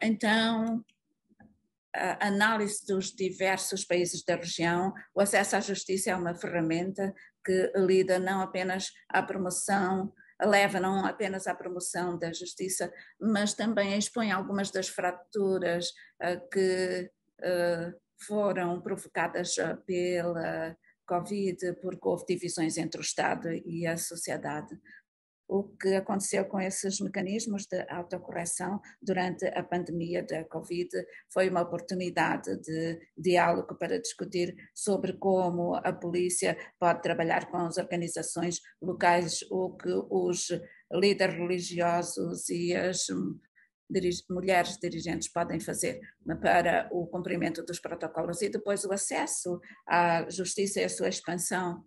Então, a análise dos diversos países da região, o acesso à justiça é uma ferramenta que lida não apenas à promoção leva não apenas à promoção da justiça, mas também expõe algumas das fraturas uh, que uh, foram provocadas ah, pela Covid, porque houve divisões entre o Estado e a sociedade. O que aconteceu com esses mecanismos de autocorreção durante a pandemia da Covid foi uma oportunidade de diálogo para discutir sobre como a polícia pode trabalhar com as organizações locais, o que os líderes religiosos e as hum, mulheres dirigentes podem fazer para o cumprimento dos protocolos e depois o acesso à justiça e a sua expansão.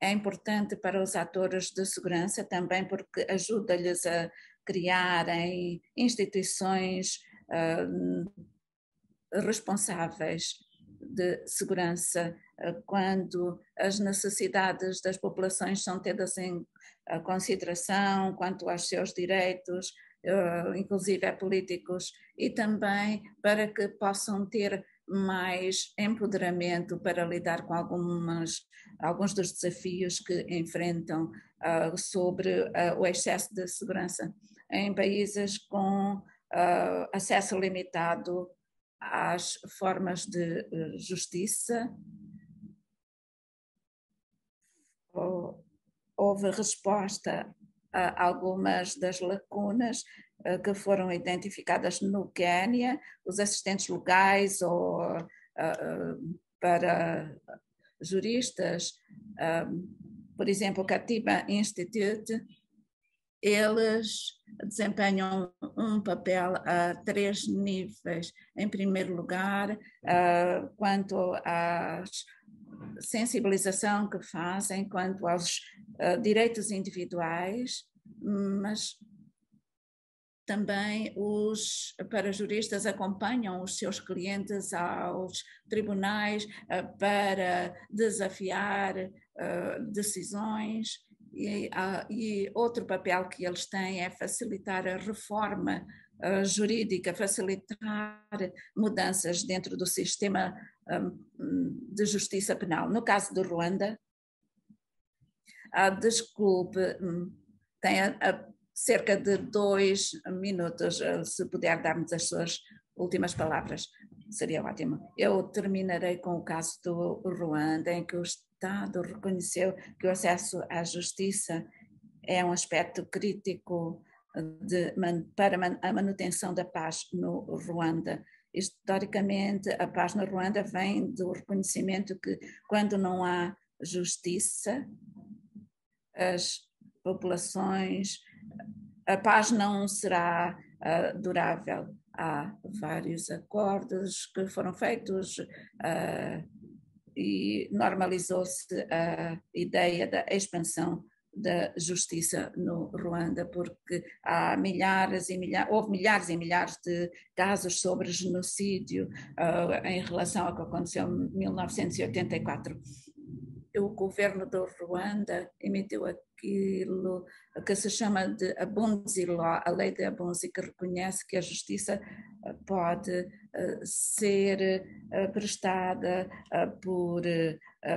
É importante para os atores de segurança também porque ajuda-lhes a criarem instituições uh, responsáveis de segurança ah, quando as necessidades das populações são tidas em ah, consideração quanto aos seus direitos, eh, inclusive a políticos, e também para que possam ter mais empoderamento para lidar com algumas, alguns dos desafios que enfrentam uh, sobre uh, o excesso de segurança em países com uh, acesso limitado às formas de justiça. Houve resposta algumas das lacunas eh, que foram identificadas no Quênia, os assistentes locais ou eh, eh, para juristas, por exemplo, o Katiba Institute, eles desempenham um papel a três níveis. Em primeiro lugar, quanto às sensibilização que fazem quanto aos uh, direitos individuais, mas também os parajuristas acompanham os seus clientes aos tribunais uh, para desafiar uh, decisões. E, ah, e, outro papel que eles têm é facilitar a reforma jurídica, facilitar mudanças dentro do sistema de justiça penal. No caso de Ruanda, ah, desculpe, hum, tem a, a, cerca de dois minutos, ah, se puder dar-nos as suas últimas palavras, seria ótimo. Eu terminarei com o caso do Ruanda, em que o Estado reconheceu que o acesso à justiça é um aspecto crítico de, para a manutenção da paz no Ruanda historicamente, a paz na Ruanda vem do reconhecimento que, quando não há justiça, as populações, a paz não será uh, durável. Há vários acordos que foram feitos uh, e normalizou-se a ideia da expansão da justiça no Ruanda, porque há milhares e milhares, houve milhares e milhares de casos sobre genocídio uh, em relação ao que aconteceu em 1984 o governo do Ruanda emitiu aquilo que se chama de Abunzi Law, a lei de Abunzi, que reconhece que a justiça eh, pode eh, ser eh, prestada por,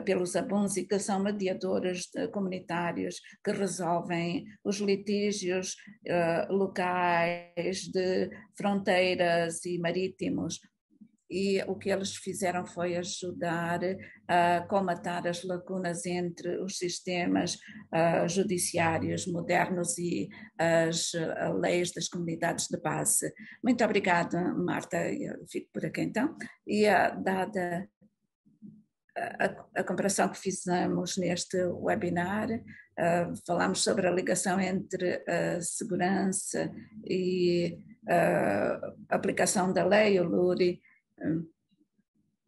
pelos Abunzi, que são mediadores comunitários que resolvem os litígios locais de fronteiras e marítimos e o que eles fizeram foi ajudar a comatar as lacunas entre os sistemas uh, judiciários modernos e as uh, leis das comunidades de base. Muito obrigada, Marta. Eu fico por aqui então. E uh, dada a, a, comparação que fizemos neste webinar, uh, falámos sobre a ligação entre a segurança e a uh, aplicação da lei, o LURI,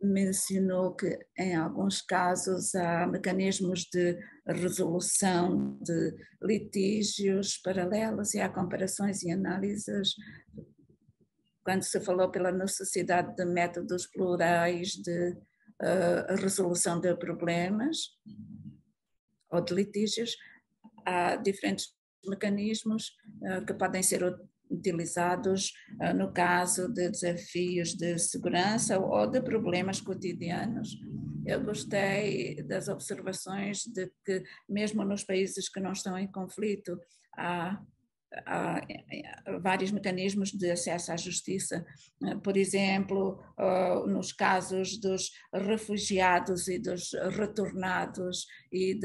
mencionou que em alguns casos há mecanismos de resolução de litígios paralelos e há comparações e análises quando se falou pela necessidade de métodos plurais de uh, resolução de problemas ou de litígios, há diferentes mecanismos uh, que podem ser utilizados uh, no caso de desafios de segurança ou de problemas cotidianos. Eu gostei das observações de que, mesmo nos países que não estão em conflito, há há vários mecanismos de acesso à justiça. Ah, por exemplo, ah, nos casos dos refugiados e dos retornados e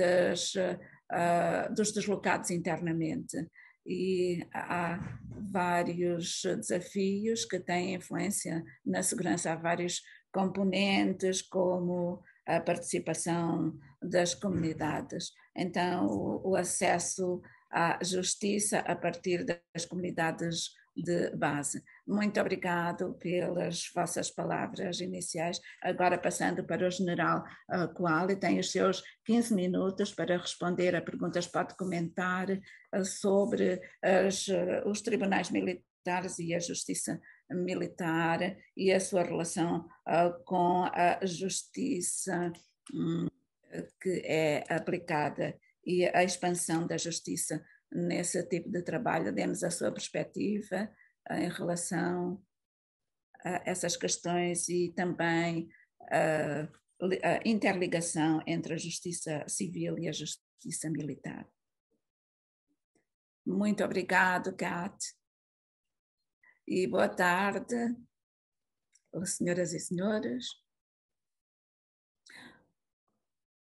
dos deslocados internamente e há vários desafios que têm influência na segurança. Há vários componentes, como a participação das comunidades. Então, o, o acesso à justiça a partir das comunidades de base. Muito obrigado pelas vossas palavras iniciais. Agora passando para o general uh, eh, Coali, tem os seus 15 minutos para responder a perguntas, pode comentar eh, sobre as, eh, os tribunais militares e a justiça militar e a sua relação com a justiça hum, que é aplicada e a expansão da justiça nesse tipo de trabalho, demos a sua perspectiva uh, em relação a essas questões e também a, ah, a ah, interligação entre a justiça civil e a justiça militar. Muito obrigado, Kat. E boa tarde, senhoras e senhores.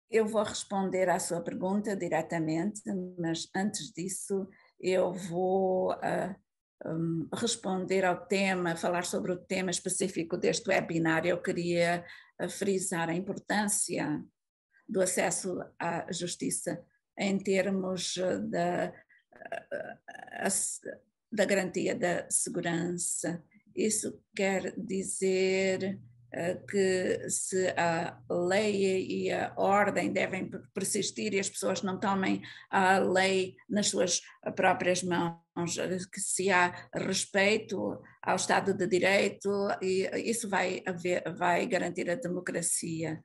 Eu vou responder à sua pergunta diretamente, mas antes disso eu vou uh, ah, um, responder ao tema, falar sobre o tema específico deste webinar. Eu queria ah, frisar a importância do acesso à justiça em termos ah, da, da garantia da segurança. Isso quer dizer eh, que se a lei e a ordem devem persistir e as pessoas não tomem a lei nas suas próprias mãos, eh, que se há respeito ao Estado de Direito, e isso vai, haver, vai garantir a democracia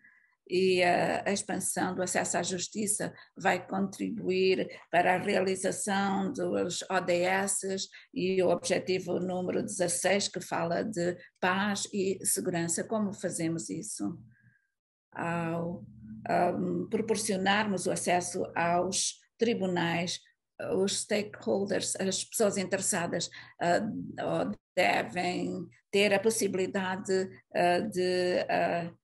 e a, a, expansão do acesso à justiça vai contribuir para a realização dos ODS e o objetivo número 16, que fala de paz e segurança. Como fazemos isso? Ao um, proporcionarmos o acesso aos tribunais, os stakeholders, as pessoas interessadas, uh, devem ter a possibilidade uh, de. Uh,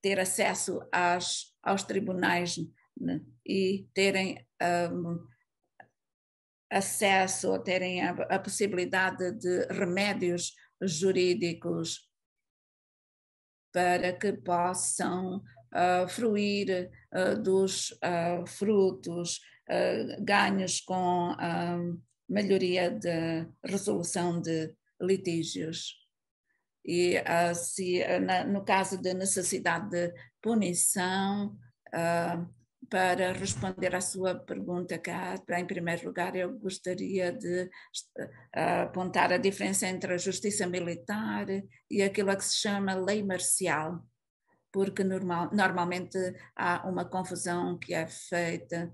ter acesso às, aos tribunais né? e terem um, acesso ou terem a, a possibilidade de remédios jurídicos para que possam uh, fruir uh, dos uh, frutos ganhos com a melhoria da resolução de litígios. E uh, se, ah, na, no caso de necessidade de punição, uh, para responder à sua pergunta, Catra, em primeiro lugar, eu gostaria de apontar a diferença entre a justiça militar e aquilo que se chama lei marcial, porque normal, normalmente há uma confusão que é feita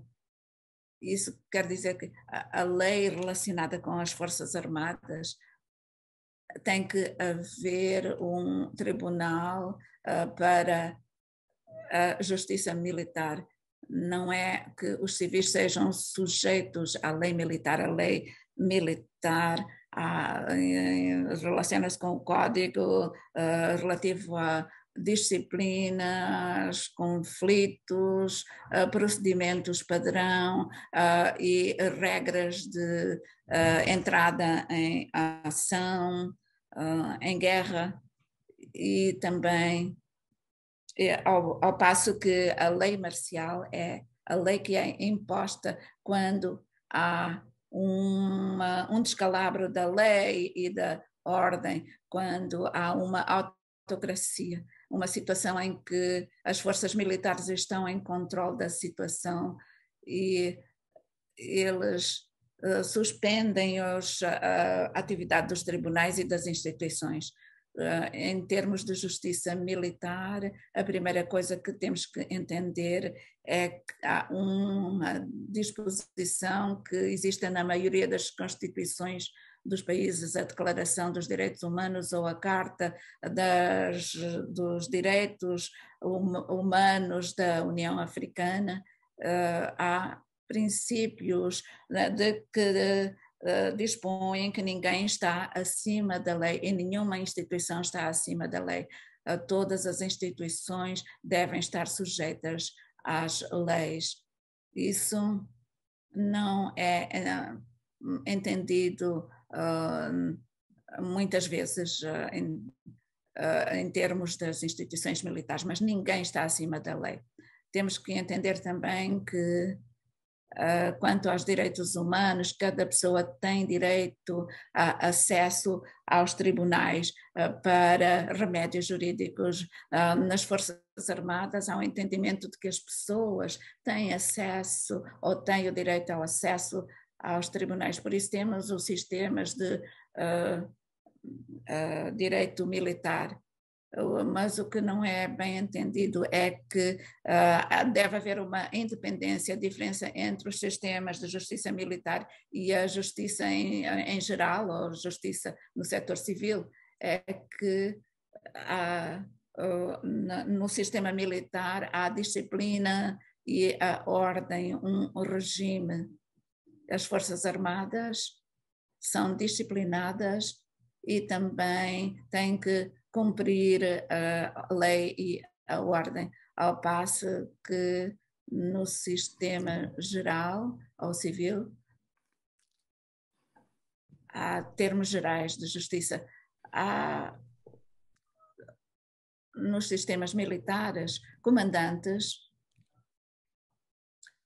isso quer dizer que a lei relacionada com as Forças Armadas tem que haver um tribunal uh, para a justiça militar. Não é que os civis sejam sujeitos à lei militar, a lei militar ah, relaciona-se com o código uh, relativo a disciplinas conflitos, uh, procedimentos padrão uh, e regras de entrada em ação uh, em guerra e também ao, ao, passo que a lei marcial é a lei que é imposta quando há uma, um descalabro da lei e da ordem, quando há uma autocracia, uma situação em que as forças militares estão em controle da situação e eles eh, suspendem as atividade dos tribunais e das instituições. Eh, em termos de justiça militar, a primeira coisa que temos que entender é que há uma disposição que existe na maioria das constituições dos países a Declaração dos Direitos Humanos ou a Carta das, dos Direitos Humanos da União Africana, uh, há princípios né, de que uh, dispõem que ninguém está acima da lei e nenhuma instituição está acima da lei. Uh, todas as instituições devem estar sujeitas às leis. Isso não é, eh, entendido uh, muitas vezes em, em termos das instituições militares, mas ninguém está acima da lei. Temos que entender também que ah, quanto aos direitos humanos, cada pessoa tem direito a acesso aos tribunais uh, para remédios jurídicos uh, nas Forças Armadas. Há um entendimento de que as pessoas têm acesso ou têm o direito ao acesso aos tribunais. Por isso, temos os sistemas de direito militar mas o que não é bem entendido é que uh, deve haver uma independência, diferença entre os sistemas de justiça militar e a justiça em, em geral, ou justiça no setor civil, é que há, uh, ah, no sistema militar há disciplina e a ordem, um, um regime. As Forças Armadas são disciplinadas e também têm que cumprir a lei e a ordem, ao passo que no sistema geral ou civil há termos gerais de justiça. Há nos sistemas militares comandantes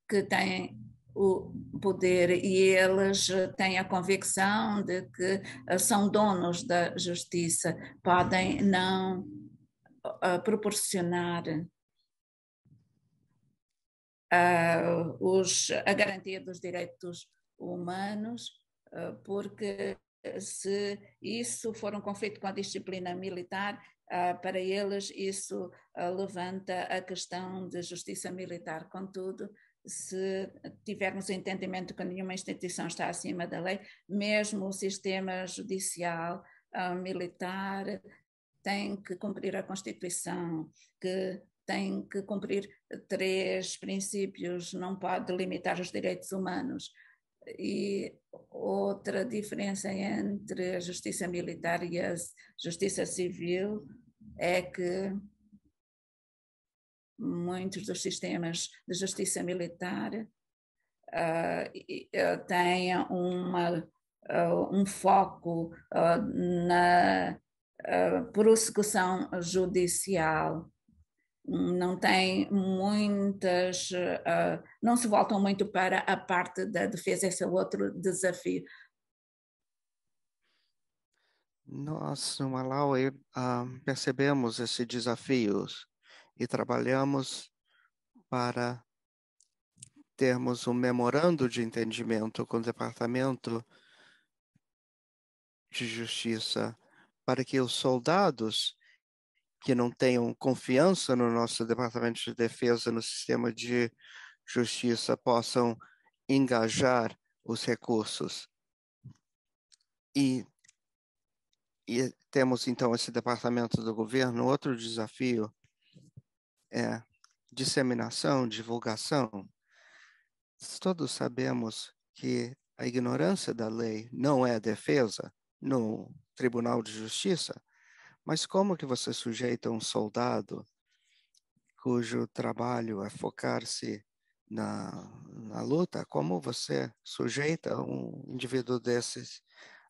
que têm o poder e eles eh, têm a convicção de que eh, são donos da justiça, podem não eh, proporcionar a, os, a garantia dos direitos humanos, porque se isso for um conflito com a disciplina militar, para eles isso levanta a questão de justiça militar. Contudo, se tivermos o entendimento que nenhuma instituição está acima da lei, mesmo o sistema judicial, uh, militar, tem que cumprir a Constituição, que tem que cumprir três princípios, não pode limitar os direitos humanos. E outra diferença entre a justiça militar e a justiça civil é que muitos dos sistemas de justiça militar uh, têm uma, uh, um foco uh, na prosecução judicial. Não tem muitas, não se voltam muito para a parte da defesa, esse é outro desafio. Nós, no Malawi, percebemos esses desafios e trabalhamos para termos um memorando de entendimento com o Departamento de Justiça para que os soldados que não tenham confiança no nosso Departamento de Defesa, no sistema de justiça, possam engajar os recursos. E, e temos então esse departamento do governo. Outro desafio é disseminação, divulgação. Todos sabemos que a ignorância da lei não é defesa no Tribunal de Justiça, mas como que você sujeita um soldado cujo trabalho é focar-se na, na luta, como você sujeita um indivíduo desses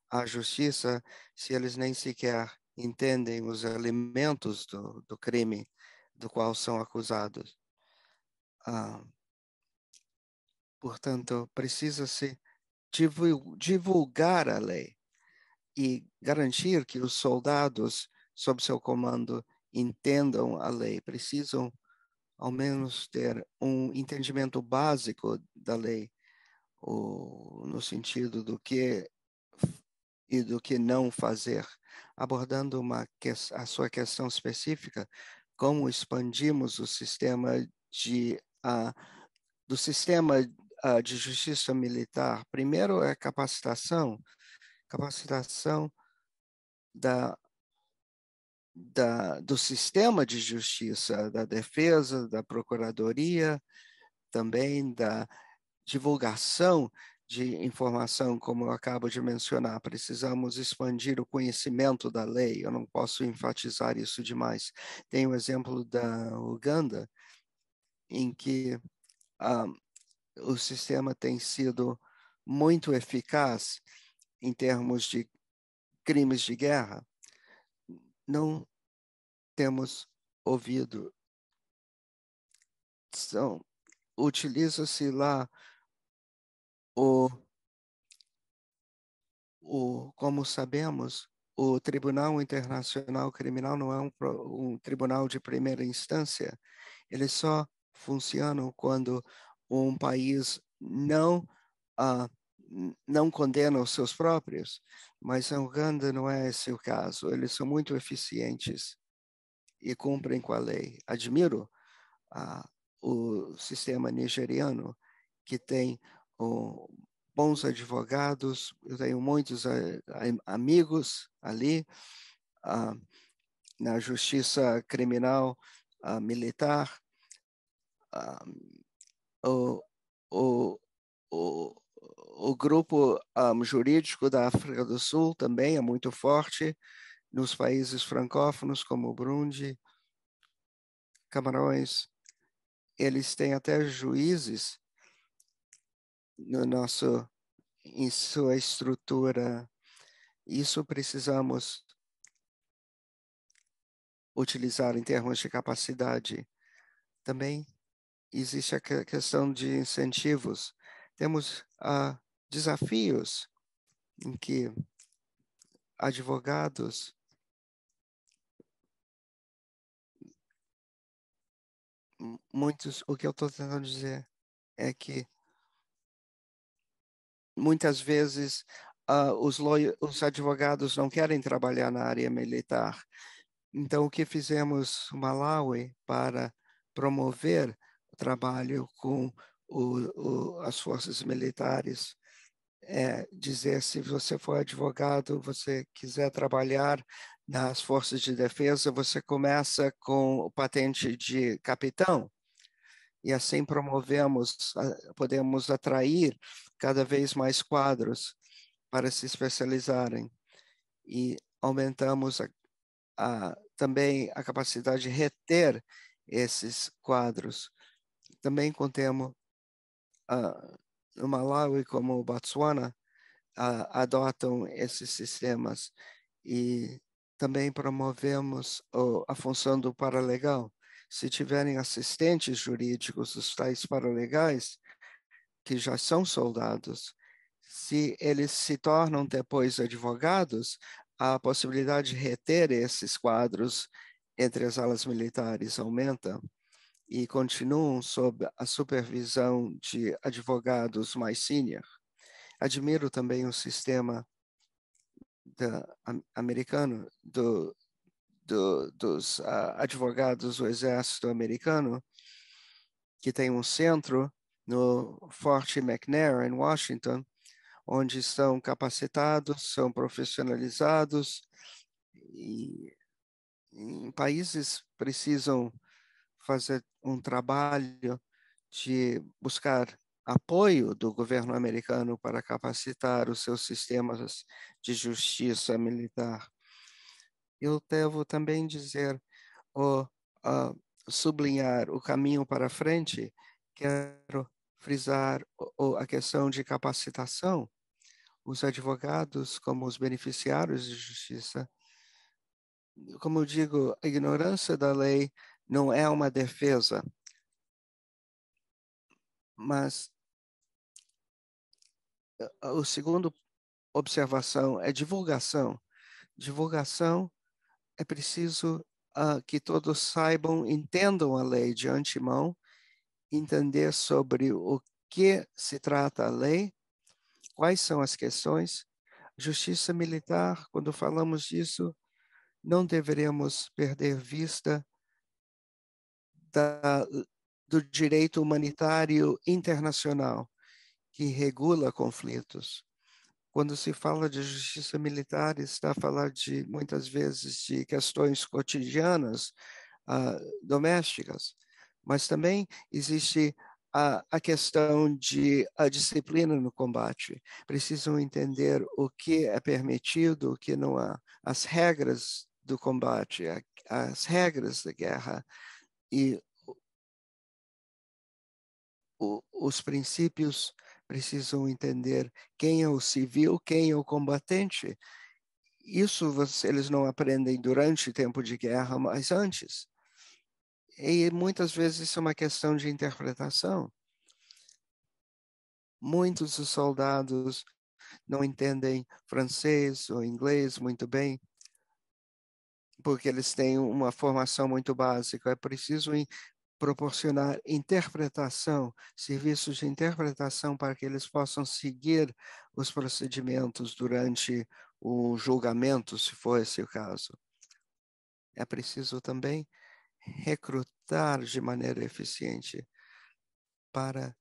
à justiça se eles nem sequer entendem os elementos do, do crime? do qual são acusados. Ah, portanto, precisa-se divulgar a lei e garantir que os soldados sob seu comando entendam a lei, precisam ao menos ter um entendimento básico da lei, ou, no sentido do que e do que não fazer, abordando uma que, a sua questão específica, como expandimos o sistema de uh, do sistema uh, de justiça militar. Primeiro é capacitação, capacitação da, da, do sistema de justiça, da defesa, da procuradoria, também da divulgação de informação, como eu acabo de mencionar. Precisamos expandir o conhecimento da lei, eu não posso enfatizar isso demais. Tem o exemplo da Uganda, em que ah, o sistema tem sido muito eficaz em termos de crimes de guerra. Não temos ouvido. São, utiliza-se lá o, o, como sabemos, o Tribunal Internacional Criminal não é um, um tribunal de primeira instância. Ele só funciona quando um país não uh, não condena os seus próprios, mas a Uganda não é esse o caso. Eles são muito eficientes e cumprem com a lei. Admiro uh, o sistema nigeriano que tem bons advogados, eu tenho muitos eh, amigos ali ah, na justiça criminal ah, militar. Ah, o, o, o, o grupo jurídico da África do Sul também é muito forte nos países francófonos como Burundi, Camarões. Eles têm até juízes no nosso, em sua estrutura. Isso precisamos utilizar em termos de capacidade. Também existe a questão de incentivos. Temos ah, desafios em que advogados muitos o que eu estou tentando dizer é que muitas vezes uh, os, os advogados não querem trabalhar na área militar. Então, o que fizemos Malawi para promover o trabalho com o, o, as forças militares é dizer se você for advogado, você quiser trabalhar nas forças de defesa, você começa com o patente de capitão. E assim promovemos, ah, podemos atrair cada vez mais quadros para se especializarem e aumentamos a, a, também a capacidade de reter esses quadros. Também contemos uh, ah, no Malawi como o Botswana uh, adotam esses sistemas e também promovemos a função do paralegal. Se tiverem assistentes jurídicos os tais paralegais, que já são soldados, se eles se tornam depois advogados, a possibilidade de reter esses quadros entre as alas militares aumenta e continuam sob a supervisão de advogados mais senior. Admiro também o sistema da, americano do, do, dos uh, advogados do Exército americano, que tem um centro no Forte McNair, em Washington, onde são capacitados, são profissionalizados e em países precisam fazer um trabalho de buscar apoio do governo americano para capacitar os seus sistemas de justiça militar. Eu devo também dizer ou uh, sublinhar o caminho para frente. Quero frisar a questão de capacitação. Os advogados, como os beneficiários de justiça, como eu digo, a ignorância da lei não é uma defesa, mas o segundo observação é divulgação. Divulgação é preciso uh, que todos saibam, entendam a lei de antemão entender sobre o que se trata a lei, quais são as questões. Justiça militar, quando falamos disso, não deveremos perder vista da, do direito humanitário internacional, que regula conflitos. Quando se fala de justiça militar, está a falar de, muitas vezes, de questões cotidianas, uh, domésticas, mas também existe a, a questão de a disciplina no combate. Precisam entender o que é permitido, o que não há, as regras do combate, a, as regras da guerra e os princípios precisam entender quem é o civil, quem é o combatente. Isso eles não aprendem durante o tempo de guerra, mas antes. E muitas vezes isso é uma questão de interpretação. Muitos dos soldados não entendem francês ou inglês muito bem, porque eles têm uma formação muito básica. É preciso proporcionar interpretação, serviços de interpretação para que eles possam seguir os procedimentos durante o julgamento, se for esse o caso. É preciso também recrutar de maneira eficiente para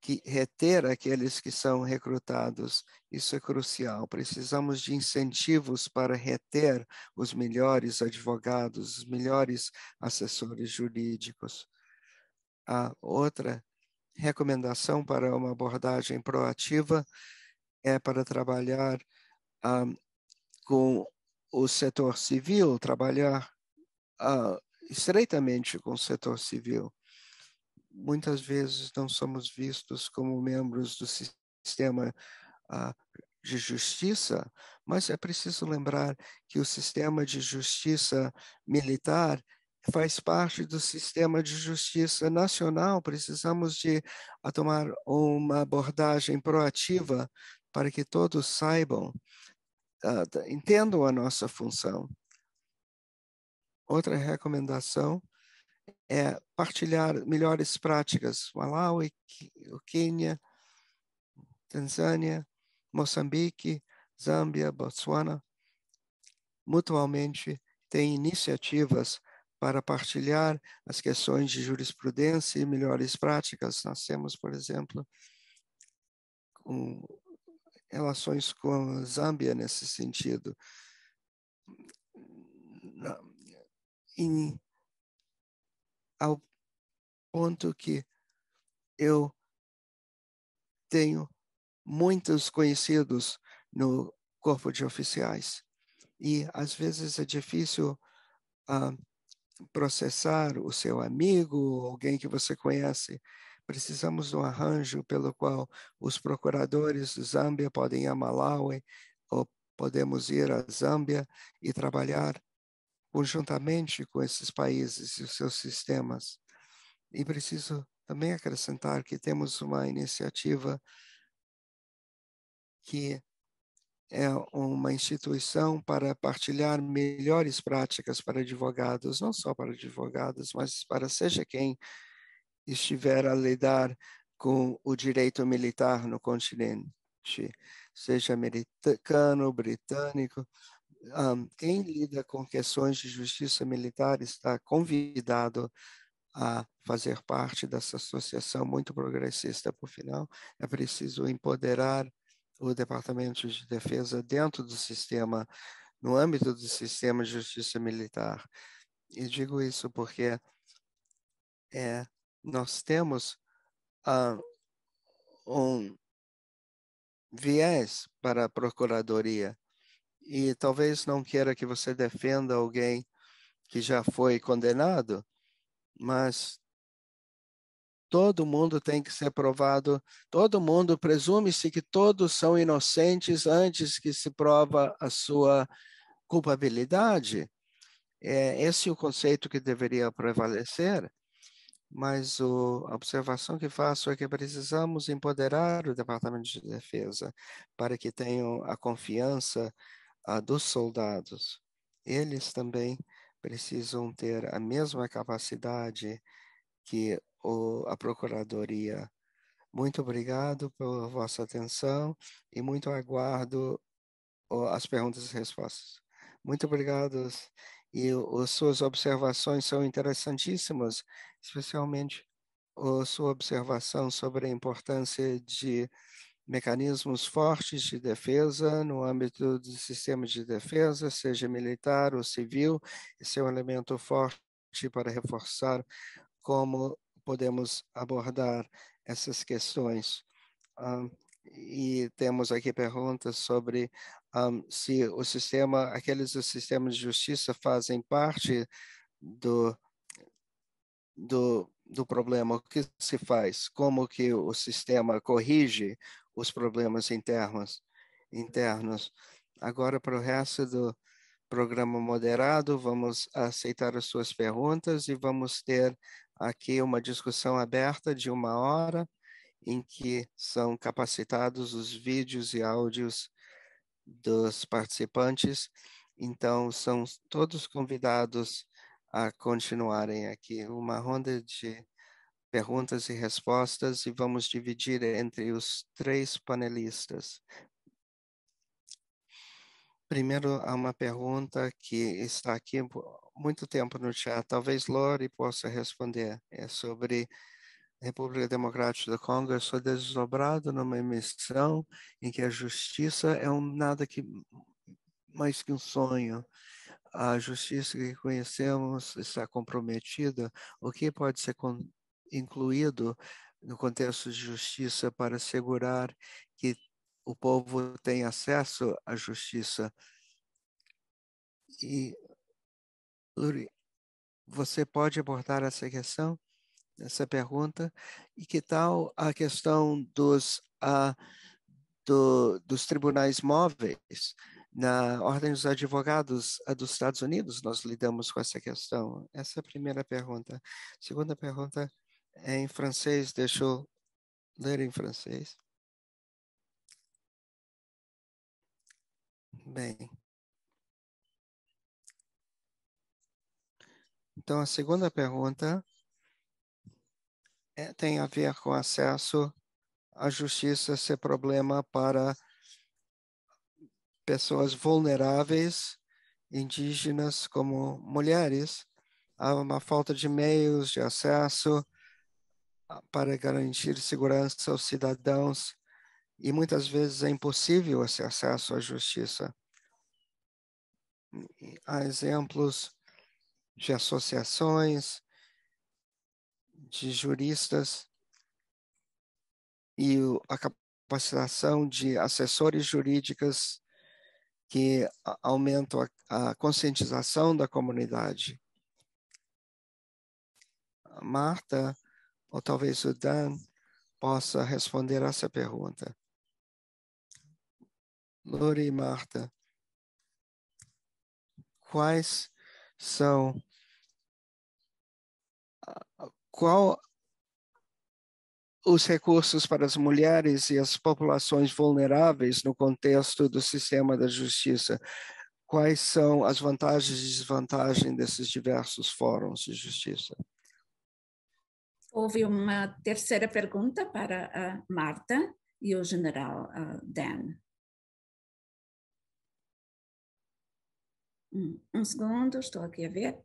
que reter aqueles que são recrutados. Isso é crucial. Precisamos de incentivos para reter os melhores advogados, os melhores assessores jurídicos. A outra recomendação para uma abordagem proativa é para trabalhar um, ah, com o setor civil, trabalhar uh, estreitamente com o setor civil. Muitas vezes não somos vistos como membros do sistema ah, de justiça, mas é preciso lembrar que o sistema de justiça militar faz parte do sistema de justiça nacional. Precisamos de tomar uma abordagem proativa para que todos saibam, uh, entendam a nossa função. Outra recomendação é partilhar melhores práticas. Malawi, Quênia, Tanzânia, Moçambique, Zâmbia, Botswana, mutualmente têm iniciativas para partilhar as questões de jurisprudência e melhores práticas. Nós temos, por exemplo, relações com a Zâmbia nesse sentido em, ao ponto que eu tenho muitos conhecidos no corpo de oficiais e às vezes é difícil ah, processar o seu amigo, alguém que você conhece. Precisamos de um arranjo pelo qual os procuradores de Zâmbia podem ir a Malawi ou podemos ir à Zâmbia e trabalhar conjuntamente com esses países e os seus sistemas. E preciso também acrescentar que temos uma iniciativa que é uma instituição para partilhar melhores práticas para advogados, não só para advogados, mas para seja quem estiver a lidar com o direito militar no continente, seja americano, britânico, um, quem lida com questões de justiça militar está convidado a fazer parte dessa associação muito progressista. Por final, é preciso empoderar o Departamento de Defesa dentro do sistema, no âmbito do sistema de justiça militar. E digo isso porque é, nós temos uh, um viés para a Procuradoria e talvez não queira que você defenda alguém que já foi condenado, mas todo mundo tem que ser provado, todo mundo presume-se que todos são inocentes antes que se prova a sua culpabilidade. É esse é o conceito que deveria prevalecer. Mas o, a observação que faço é que precisamos empoderar o Departamento de Defesa para que tenham a confiança a ah, dos soldados. Eles também precisam ter a mesma capacidade que o, a Procuradoria. Muito obrigado pela vossa atenção e muito aguardo as perguntas e respostas. Muito obrigado. E o, suas observações são interessantíssimas, especialmente a sua observação sobre a importância de mecanismos fortes de defesa no âmbito do sistema de defesa, seja militar ou civil. Esse é um elemento forte para reforçar como podemos abordar essas questões. Um, ah, e temos aqui perguntas sobre um, ah, se o sistema, aqueles sistemas de justiça fazem parte do, do, do problema, o que se faz, como que o sistema corrige os problemas internos. internos. Agora, para o resto do programa moderado, vamos aceitar as suas perguntas e vamos ter aqui uma discussão aberta de uma hora, em que são capacitados os vídeos e áudios dos participantes. Então, são todos convidados a continuarem aqui uma ronda de perguntas e respostas e vamos dividir entre os três panelistas. Primeiro, há uma pergunta que está aqui há muito tempo no chat. Talvez Lori possa responder. É sobre República Democrática do Congo. Eu sou desdobrado numa missão em que a justiça é um nada que mais que um sonho. A justiça que conhecemos está comprometida. O que pode ser incluído no contexto de justiça para assegurar que o povo tem acesso à justiça. E, Luri, você pode abordar essa questão, essa pergunta? E que tal a questão dos, uh, do, dos tribunais móveis? Na Ordem dos Advogados dos Estados Unidos, nós lidamos com essa questão. Essa é a primeira pergunta. Segunda pergunta é em francês, deixa eu ler em francês. Bem. Então, a segunda pergunta é, tem a ver com acesso à justiça ser problema para pessoas vulneráveis, indígenas, como mulheres. Há uma falta de meios de acesso para garantir segurança aos cidadãos e muitas vezes é impossível esse acesso à justiça. Há exemplos de associações, de juristas e a capacitação de assessores jurídicas que aumentam a, a conscientização da comunidade. Marta ou talvez o Dan possa responder essa pergunta. Lori e Marta, quais são ah, qual os recursos para as mulheres e as populações vulneráveis no contexto do sistema da justiça? Quais são as vantagens e desvantagens desses diversos fóruns de justiça? Houve uma terceira pergunta para a Marta e o general uh, Dan. Um, segundo, estou aqui a ver.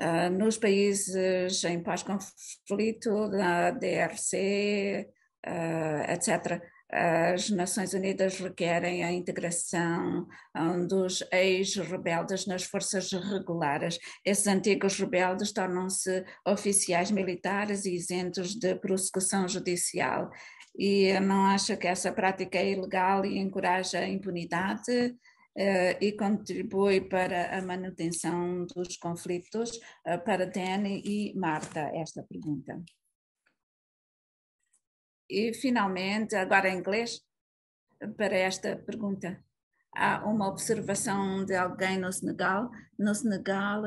Uh, nos países em paz-conflito, da DRC, uh, etc., as Nações Unidas requerem a integração dos ex-rebeldes nas forças regulares. Esses antigos rebeldes tornam-se oficiais militares e isentos de prossecução judicial. E não acha que essa prática é ilegal e encoraja a impunidade? Eh, e contribui para a manutenção dos conflitos eh, para Dani e Marta, esta pergunta. E, finalmente, agora em inglês, para esta pergunta. Há uma observação de alguém no Senegal. No Senegal,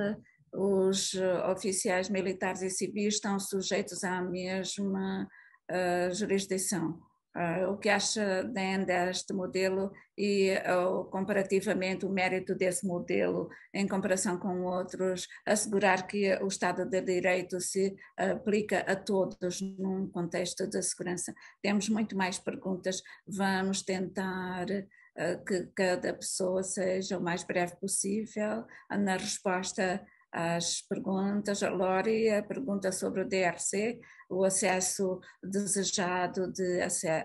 os eh, oficiais militares e civis estão sujeitos à mesma uh, jurisdição. Uh, o que acha né, deste modelo e uh, comparativamente o mérito desse modelo em comparação com outros, assegurar que o Estado de Direito se aplica a todos num contexto de segurança. Temos muito mais perguntas, vamos tentar uh, que cada pessoa seja o mais breve possível na resposta as perguntas. A Lori, a pergunta sobre o DRC, o acesso desejado de,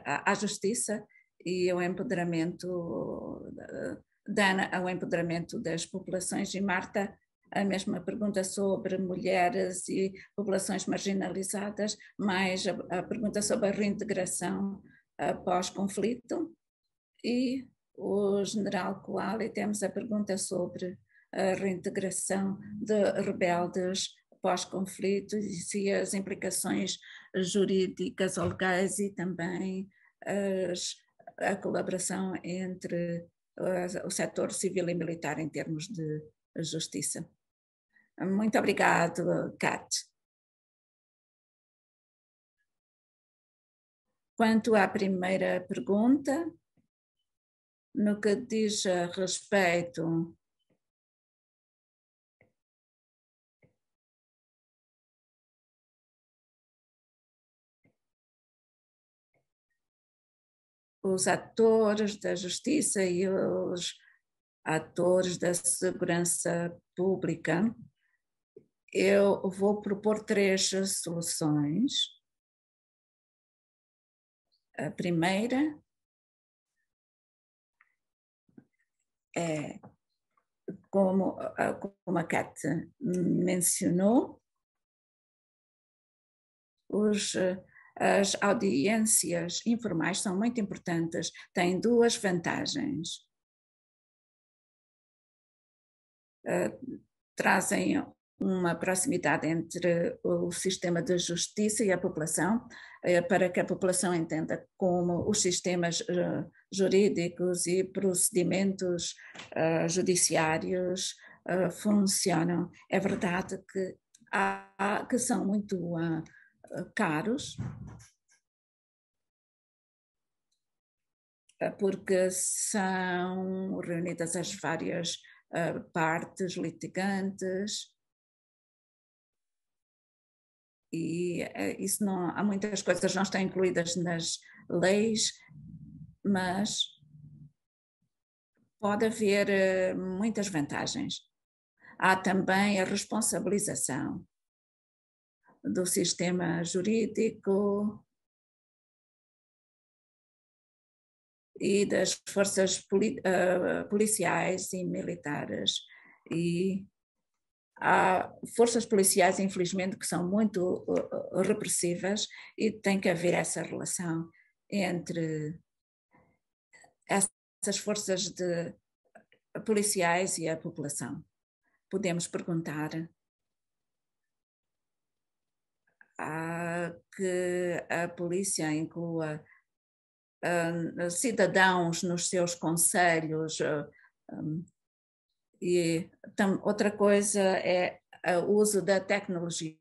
à justiça e o empoderamento, eh, Dana, ao empoderamento das populações. E Marta, a mesma pergunta sobre mulheres e populações marginalizadas, mais a, a pergunta sobre a reintegração após conflito. E o general Koali, temos a pergunta sobre a reintegração de rebeldes pós-conflito e as implicações jurídicas ou legais e também as, a colaboração entre o setor civil e militar em termos de justiça. Muito obrigado, Kat. Quanto à primeira pergunta, no que diz respeito os atores da justiça e os atores da segurança pública, eu vou propor três soluções. A primeira é, como, como a Kátia mencionou, os eh, as audiências informais são muito importantes, têm duas vantagens. Uh, trazem uma proximidade entre o sistema de justiça e a população, eh, para que a população entenda como os sistemas eh, jurídicos e procedimentos eh, judiciários funcionam. É verdade que, há, que são muito ah, caros, eh, porque são reunidas as várias eh, partes litigantes. E eh, isso não, há muitas coisas não estão incluídas nas leis, mas pode haver muitas vantagens. Há também a responsabilização do sistema jurídico e das forças poli uh, policiais e militares. E há forças policiais, infelizmente, que são muito uh, repressivas e tem que haver essa relação entre essas forças de policiais e a população. Podemos perguntar ah, que a polícia inclua ah, cidadãos nos seus conselhos. Um, ah, ah, e tam, outra coisa é o uso da tecnologia.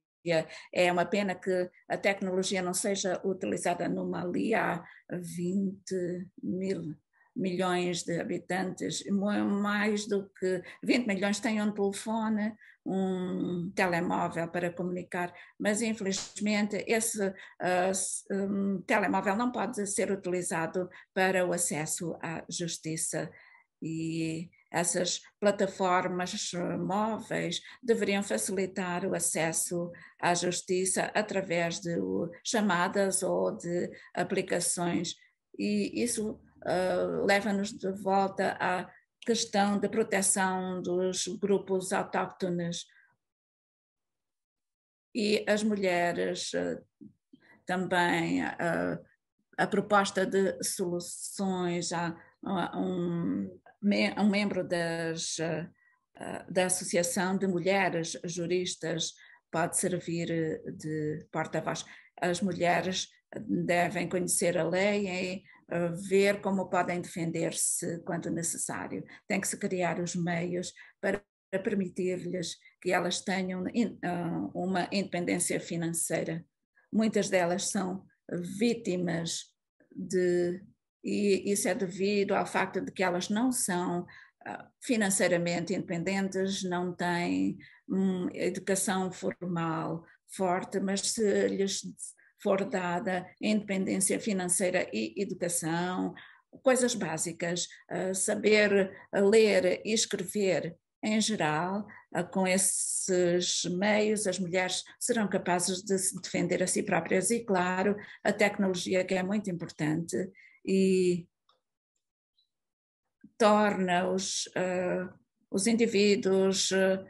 É uma pena que a tecnologia não seja utilizada numa Mali há 20 mil milhões de habitantes, mais do que 20 milhões têm um telefone um telemóvel para comunicar, mas infelizmente esse uh, um, telemóvel não pode ser utilizado para o acesso à justiça e essas plataformas ah, móveis deveriam facilitar o acesso à justiça através de chamadas ou de aplicações e isso uh, leva-nos de volta à questão da proteção dos grupos autóctones e as mulheres eh, também a, eh, a proposta de soluções a, a um, um, membro das, eh, da Associação de Mulheres Juristas pode servir de porta-voz. As mulheres devem conhecer a lei ver como podem defender-se quando necessário. Tem que se criar os meios para permitir-lhes que elas tenham ah, uma independência financeira. Muitas delas são vítimas de, e isso é devido ao facto de que elas não são ah, financeiramente independentes, não têm hum, educação formal forte, mas se lhes fordada dada independência financeira e educação, coisas básicas, eh, saber eh, ler e escrever em geral, eh, com esses meios, as mulheres serão capazes de se defender a si próprias e, claro, a tecnologia que é muito importante e torna os, uh, os indivíduos uh,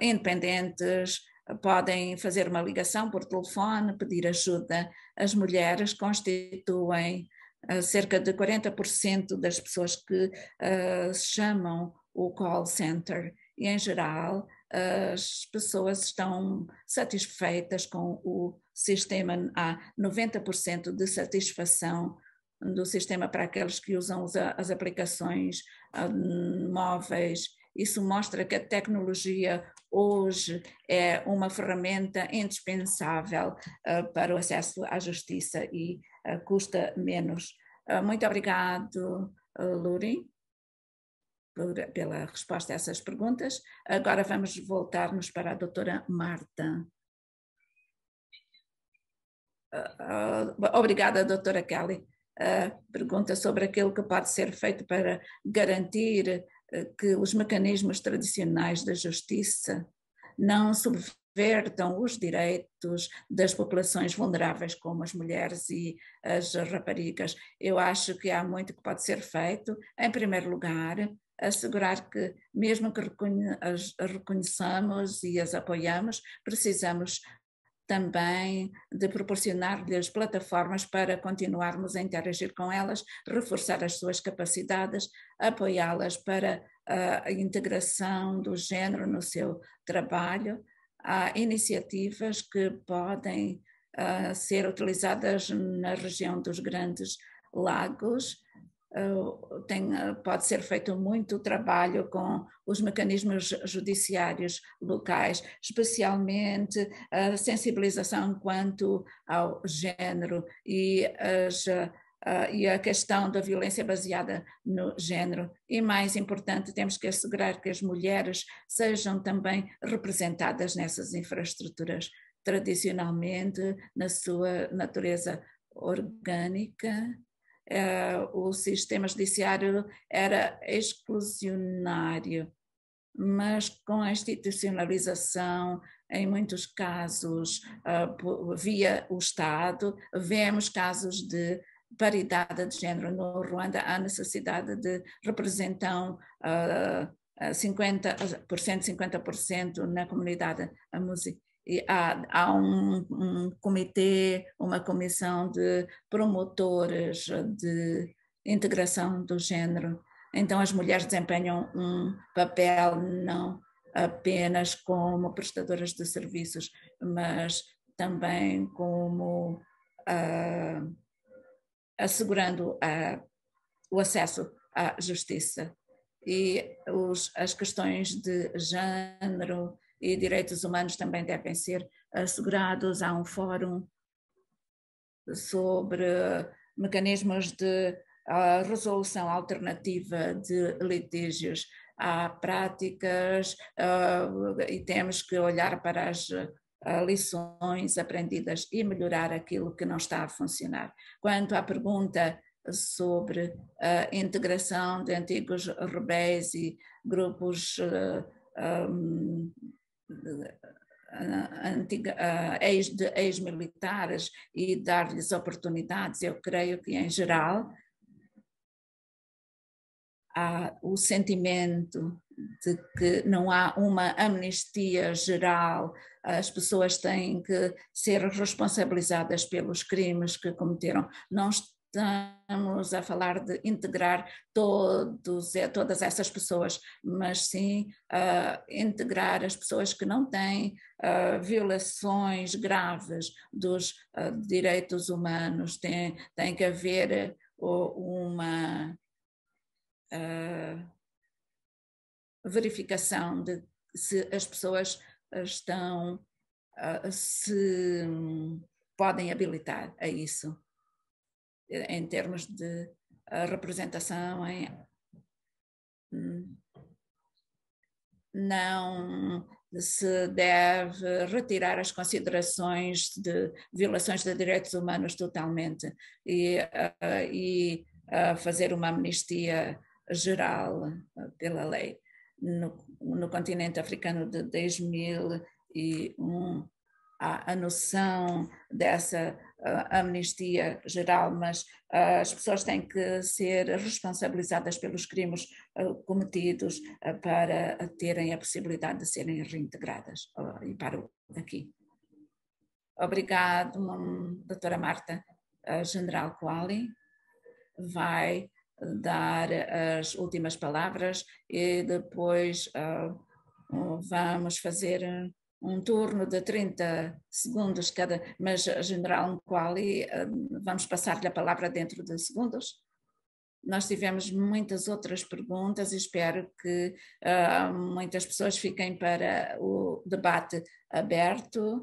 independentes, podem fazer uma ligação por telefone, pedir ajuda. As mulheres constituem ah, cerca de 40% das pessoas que uh, chamam o call center e, em geral, as pessoas estão satisfeitas com o sistema. Há 90% de satisfação do sistema para aqueles que usam ah, as aplicações móveis. Isso mostra que a tecnologia hoje é uma ferramenta indispensável uh, para o acesso à justiça e uh, custa menos. Uh, muito obrigado, Luri, por, pela resposta a essas perguntas. Agora vamos voltar-nos para a doutora Marta. Obrigada, doutora Kelly. Uh, pergunta sobre aquilo que pode ser feito para garantir eh, que os mecanismos tradicionais da justiça não subvertam os direitos das populações vulneráveis, como as mulheres e as raparigas. Eu acho que há muito que pode ser feito. Em primeiro lugar, assegurar que, mesmo que as reconheçamos e as apoiamos, precisamos também de proporcionar-lhes plataformas para continuarmos a interagir com elas, reforçar as suas capacidades, apoiá-las para ah, a integração do género no seu trabalho. Há iniciativas que podem ah, ser utilizadas na região dos Grandes Lagos tem, pode ser feito muito trabalho com os mecanismos judiciários locais, especialmente a sensibilização quanto ao género e, as, e a questão da violência baseada no género. E mais importante, temos que assegurar que as mulheres sejam também representadas nessas infraestruturas, tradicionalmente na sua natureza orgânica, eh, o sistema judiciário era exclusionário, mas com a institucionalização, em muitos casos eh, via o Estado, vemos casos de paridade de género. No Ruanda há necessidade de representar 50%, eh, 50% na comunidade musical há, há um, um, comitê, uma comissão de promotores de integração do género. Então, as mulheres desempenham um papel não apenas como prestadoras de serviços, mas também como uh, assegurando a, ah, o acesso à justiça. E os, as questões de género e direitos humanos também devem ser assegurados. Há um fórum sobre mecanismos de ah, resolução alternativa de litígios. Há práticas ah, e temos que olhar para as ah, lições aprendidas e melhorar aquilo que não está a funcionar. Quanto à pergunta sobre a integração de antigos rebéis e grupos ex-militares ex e dar-lhes oportunidades, eu creio que em geral há o sentimento de que não há uma amnistia geral, as pessoas têm que ser responsabilizadas pelos crimes que cometeram. Não, estamos a falar de integrar todos, todas essas pessoas, mas sim uh, integrar as pessoas que não têm uh, violações graves dos uh, direitos humanos. Tem, tem que haver uma verificação de se as pessoas estão, se hum, podem habilitar a isso em termos de eh, representação em, hum, não se deve retirar as considerações de violações de direitos humanos totalmente e, eh, e eh, fazer uma amnistia geral pela lei. No, no continente africano de 2001, a, a noção dessa a amnistia geral, mas ah, as pessoas têm que ser responsabilizadas pelos crimes ah, cometidos ah, para terem a possibilidade de serem reintegradas e para aqui. Obrigado, doutora Marta. A General Quali vai dar as últimas palavras e depois vamos fazer um turno de 30 segundos cada, mas eh, General Nkwali, eh, vamos passar-lhe a palavra dentro de segundos. Nós tivemos muitas outras perguntas e espero que uh, muitas pessoas fiquem para o debate aberto.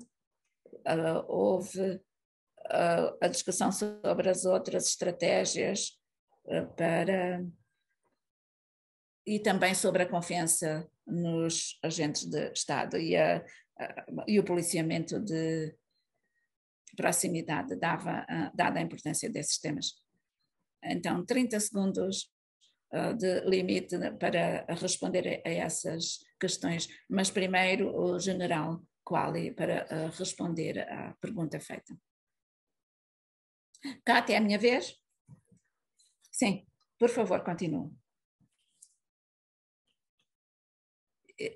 Uh, houve uh, a discussão sobre as outras estratégias para e também sobre a confiança nos agentes de Estado e a ah, e o policiamento de proximidade dava, ah, dada a importância desses temas. Então, 30 segundos ah, de limite para responder a essas questões, mas primeiro o general Quali para responder à pergunta feita. Cátia, é a minha vez? Sim, por favor, continue.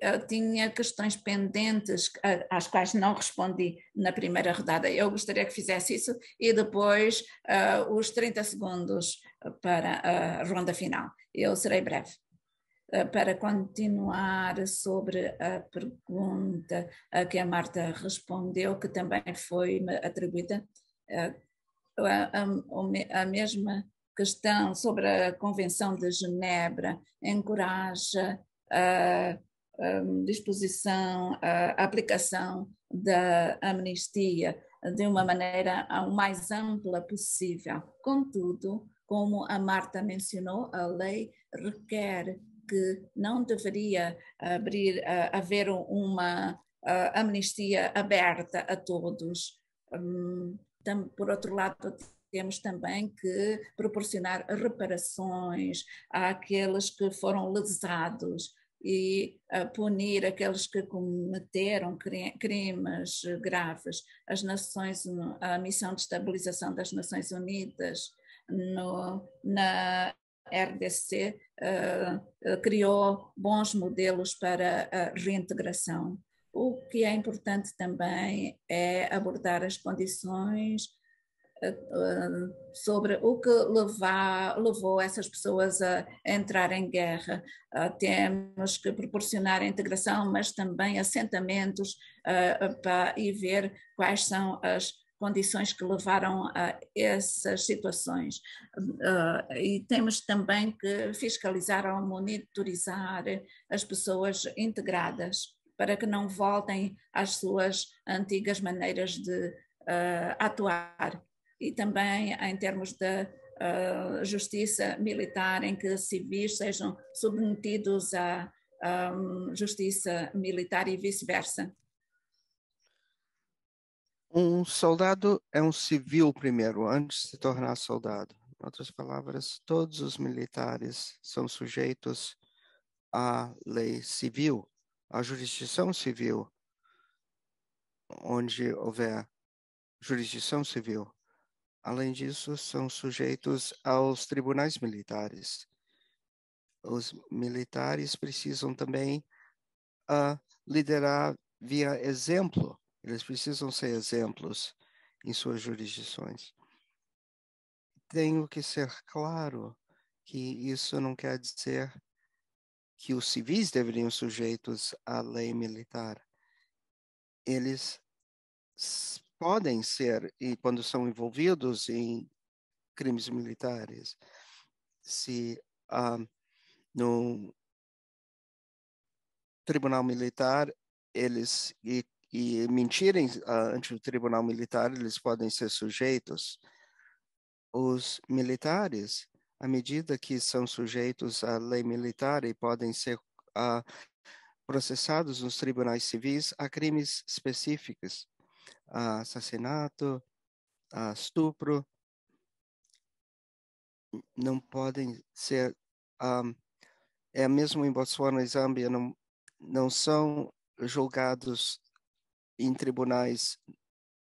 eu tinha questões pendentes às quais não respondi na primeira rodada. Eu gostaria que fizesse isso e depois uh, os 30 segundos para a ronda final. Eu serei breve. Ah, para continuar sobre a pergunta a que a Marta respondeu, que também foi atribuída, ah, a, a mesma questão sobre a Convenção de Genebra encoraja a um, disposição, a aplicação da amnistia de uma maneira ah, o mais ampla possível. Contudo, como a Marta mencionou, a lei requer que não deveria abrir, ah, haver uma ah, amnistia aberta a todos. Hum, por outro lado, temos também que proporcionar reparações àqueles que foram lesados, e eh, punir aqueles que cometeram crimes graves. As Nações, a missão de estabilização das Nações Unidas no, na RDC uh, eh, eh, criou bons modelos para a reintegração. O que é importante também é abordar as condições eh, sobre o que levar, levou essas pessoas a entrar em guerra. Ah, temos que proporcionar integração, mas também assentamentos ah, ah, para, e ver quais são as condições que levaram a essas situações. E temos também que fiscalizar ou monitorizar as pessoas integradas para que não voltem às suas antigas maneiras de atuar e também em termos de uh, justiça militar, em que civis sejam submetidos à um, justiça militar e vice-versa. Um soldado é um civil primeiro, antes de se tornar soldado. Em outras palavras, todos os militares são sujeitos à lei civil, à jurisdição civil, onde houver jurisdição civil. Além disso, são sujeitos aos tribunais militares. Os militares precisam também uh, liderar via exemplo. Eles precisam ser exemplos em suas jurisdições. Tenho que ser claro que isso não quer dizer que os civis deveriam sujeitos à lei militar. Eles podem ser, e quando são envolvidos em crimes militares, se ah, no tribunal militar eles e, e mentirem ah, ante o tribunal militar, eles podem ser sujeitos. Os militares, à medida que são sujeitos à lei militar e podem ser ah, processados nos tribunais civis, há crimes específicos a assassinato, a estupro, não podem ser. Um, ah, é mesmo em Botswana e Zâmbia, não, não são julgados em tribunais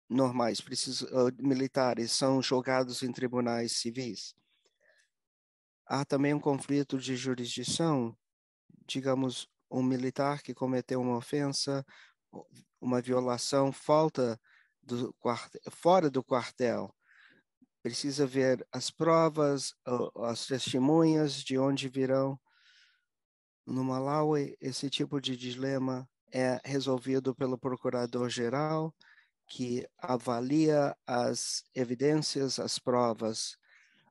normais, preciso, ah, militares, são julgados em tribunais civis. Há também um conflito de jurisdição, digamos, um militar que cometeu uma ofensa, uma violação falta do fora do quartel. Precisa ver as provas, as testemunhas de onde virão. No Malawi, esse tipo de dilema é resolvido pelo procurador-geral, que avalia as evidências, as provas,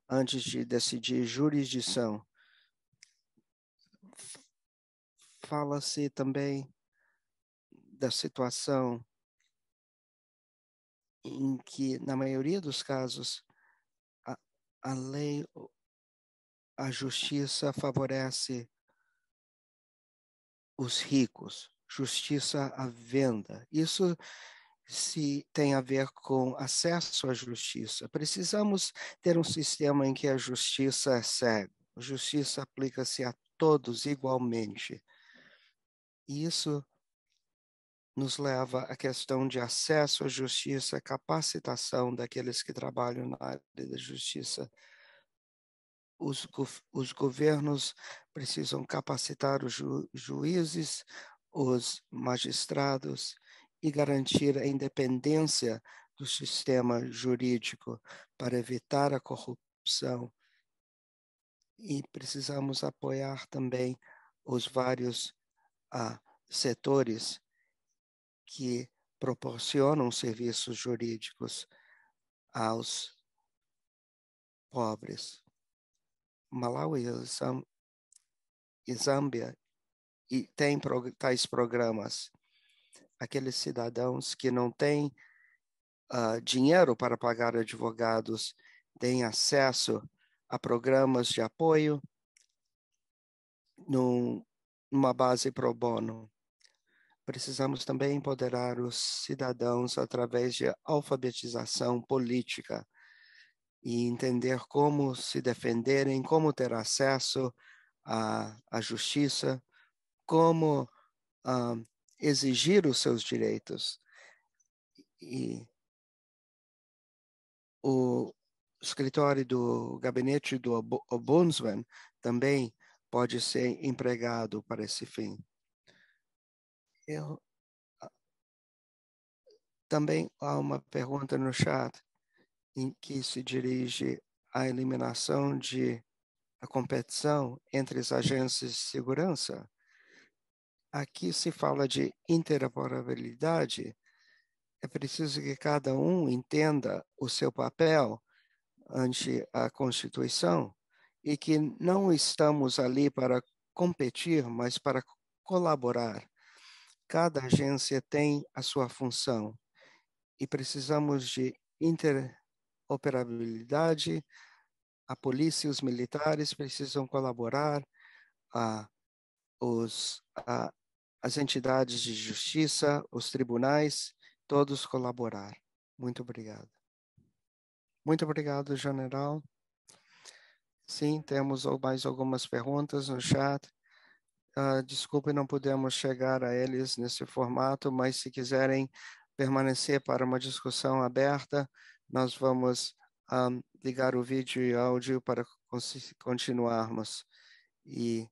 antes de decidir jurisdição. Fala-se também da situação em que, na maioria dos casos, a, a lei, a justiça favorece os ricos, justiça à venda. Isso se tem a ver com acesso à justiça. Precisamos ter um sistema em que a justiça é cega. A justiça aplica-se a todos igualmente. isso nos leva à questão de acesso à justiça, capacitação daqueles que trabalham na área da justiça. Os, os governos precisam capacitar os ju, juízes, os magistrados e garantir a independência do sistema jurídico para evitar a corrupção. E precisamos apoiar também os vários ah, setores que proporcionam serviços jurídicos aos pobres. Malawi e Zâmbia e tem tais programas. Aqueles cidadãos que não têm uh, dinheiro para pagar advogados têm acesso a programas de apoio num, numa base pro bono. Precisamos também empoderar os cidadãos através de alfabetização política e entender como se defenderem, como ter acesso à, à justiça, como uh, exigir os seus direitos. E o escritório do gabinete do Ombudsman também pode ser empregado para esse fim. Eu, ah, também há uma pergunta no chat em que se dirige à eliminação de a competição entre as agências de segurança. Aqui se fala de interoperabilidade. É preciso que cada um entenda o seu papel ante a Constituição e que não estamos ali para competir, mas para colaborar. Cada agência tem a sua função e precisamos de interoperabilidade. A polícia e os militares precisam colaborar, a, os, a, as entidades de justiça, os tribunais, todos colaborar. Muito obrigado. Muito obrigado, general. Sim, temos mais algumas perguntas no chat. Uh, desculpe, não pudemos chegar a eles nesse formato, mas se quiserem permanecer para uma discussão aberta, nós vamos um, ah, ligar o vídeo e áudio para continuarmos e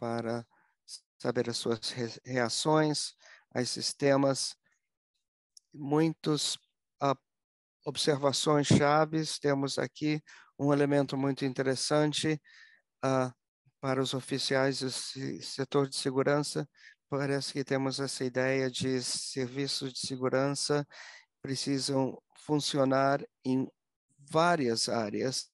para saber as suas re reações a esses temas. Muitas uh, ah, observações chaves, temos aqui um elemento muito interessante. Uh, para os oficiais do setor de segurança, parece que temos essa ideia de serviços de segurança precisam funcionar em várias áreas,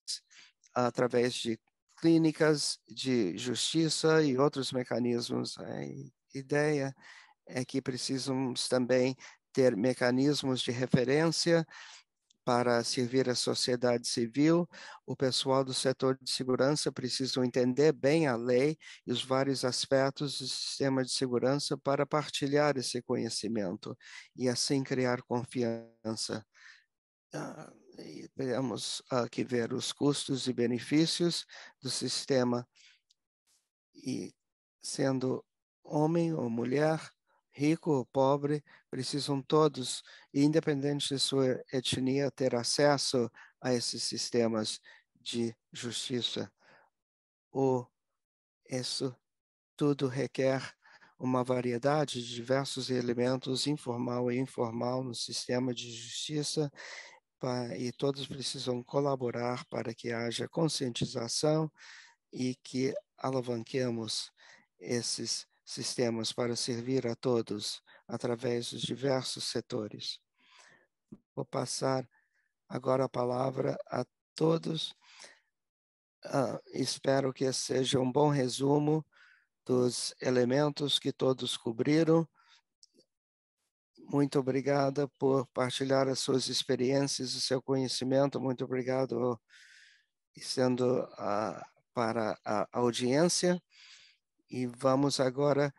através de clínicas, de justiça e outros mecanismos. A ideia é que precisamos também ter mecanismos de referência para servir a sociedade civil, o pessoal do setor de segurança precisa entender bem a lei e os vários aspectos do sistema de segurança para partilhar esse conhecimento e assim criar confiança. Uh, ah, temos ah, que ver os custos e benefícios do sistema e sendo homem ou mulher, rico ou pobre, precisam todos, independente de sua etnia, ter acesso a esses sistemas de justiça. O, isso tudo requer uma variedade de diversos elementos, informal e informal, no sistema de justiça, e todos precisam colaborar para que haja conscientização e que alavanquemos esses sistemas para servir a todos através dos diversos setores. Vou passar agora a palavra a todos. Ah, espero que seja um bom resumo dos elementos que todos cobriram. Muito obrigada por partilhar as suas experiências e seu conhecimento. Muito obrigado sendo ah, para a audiência. E vamos agora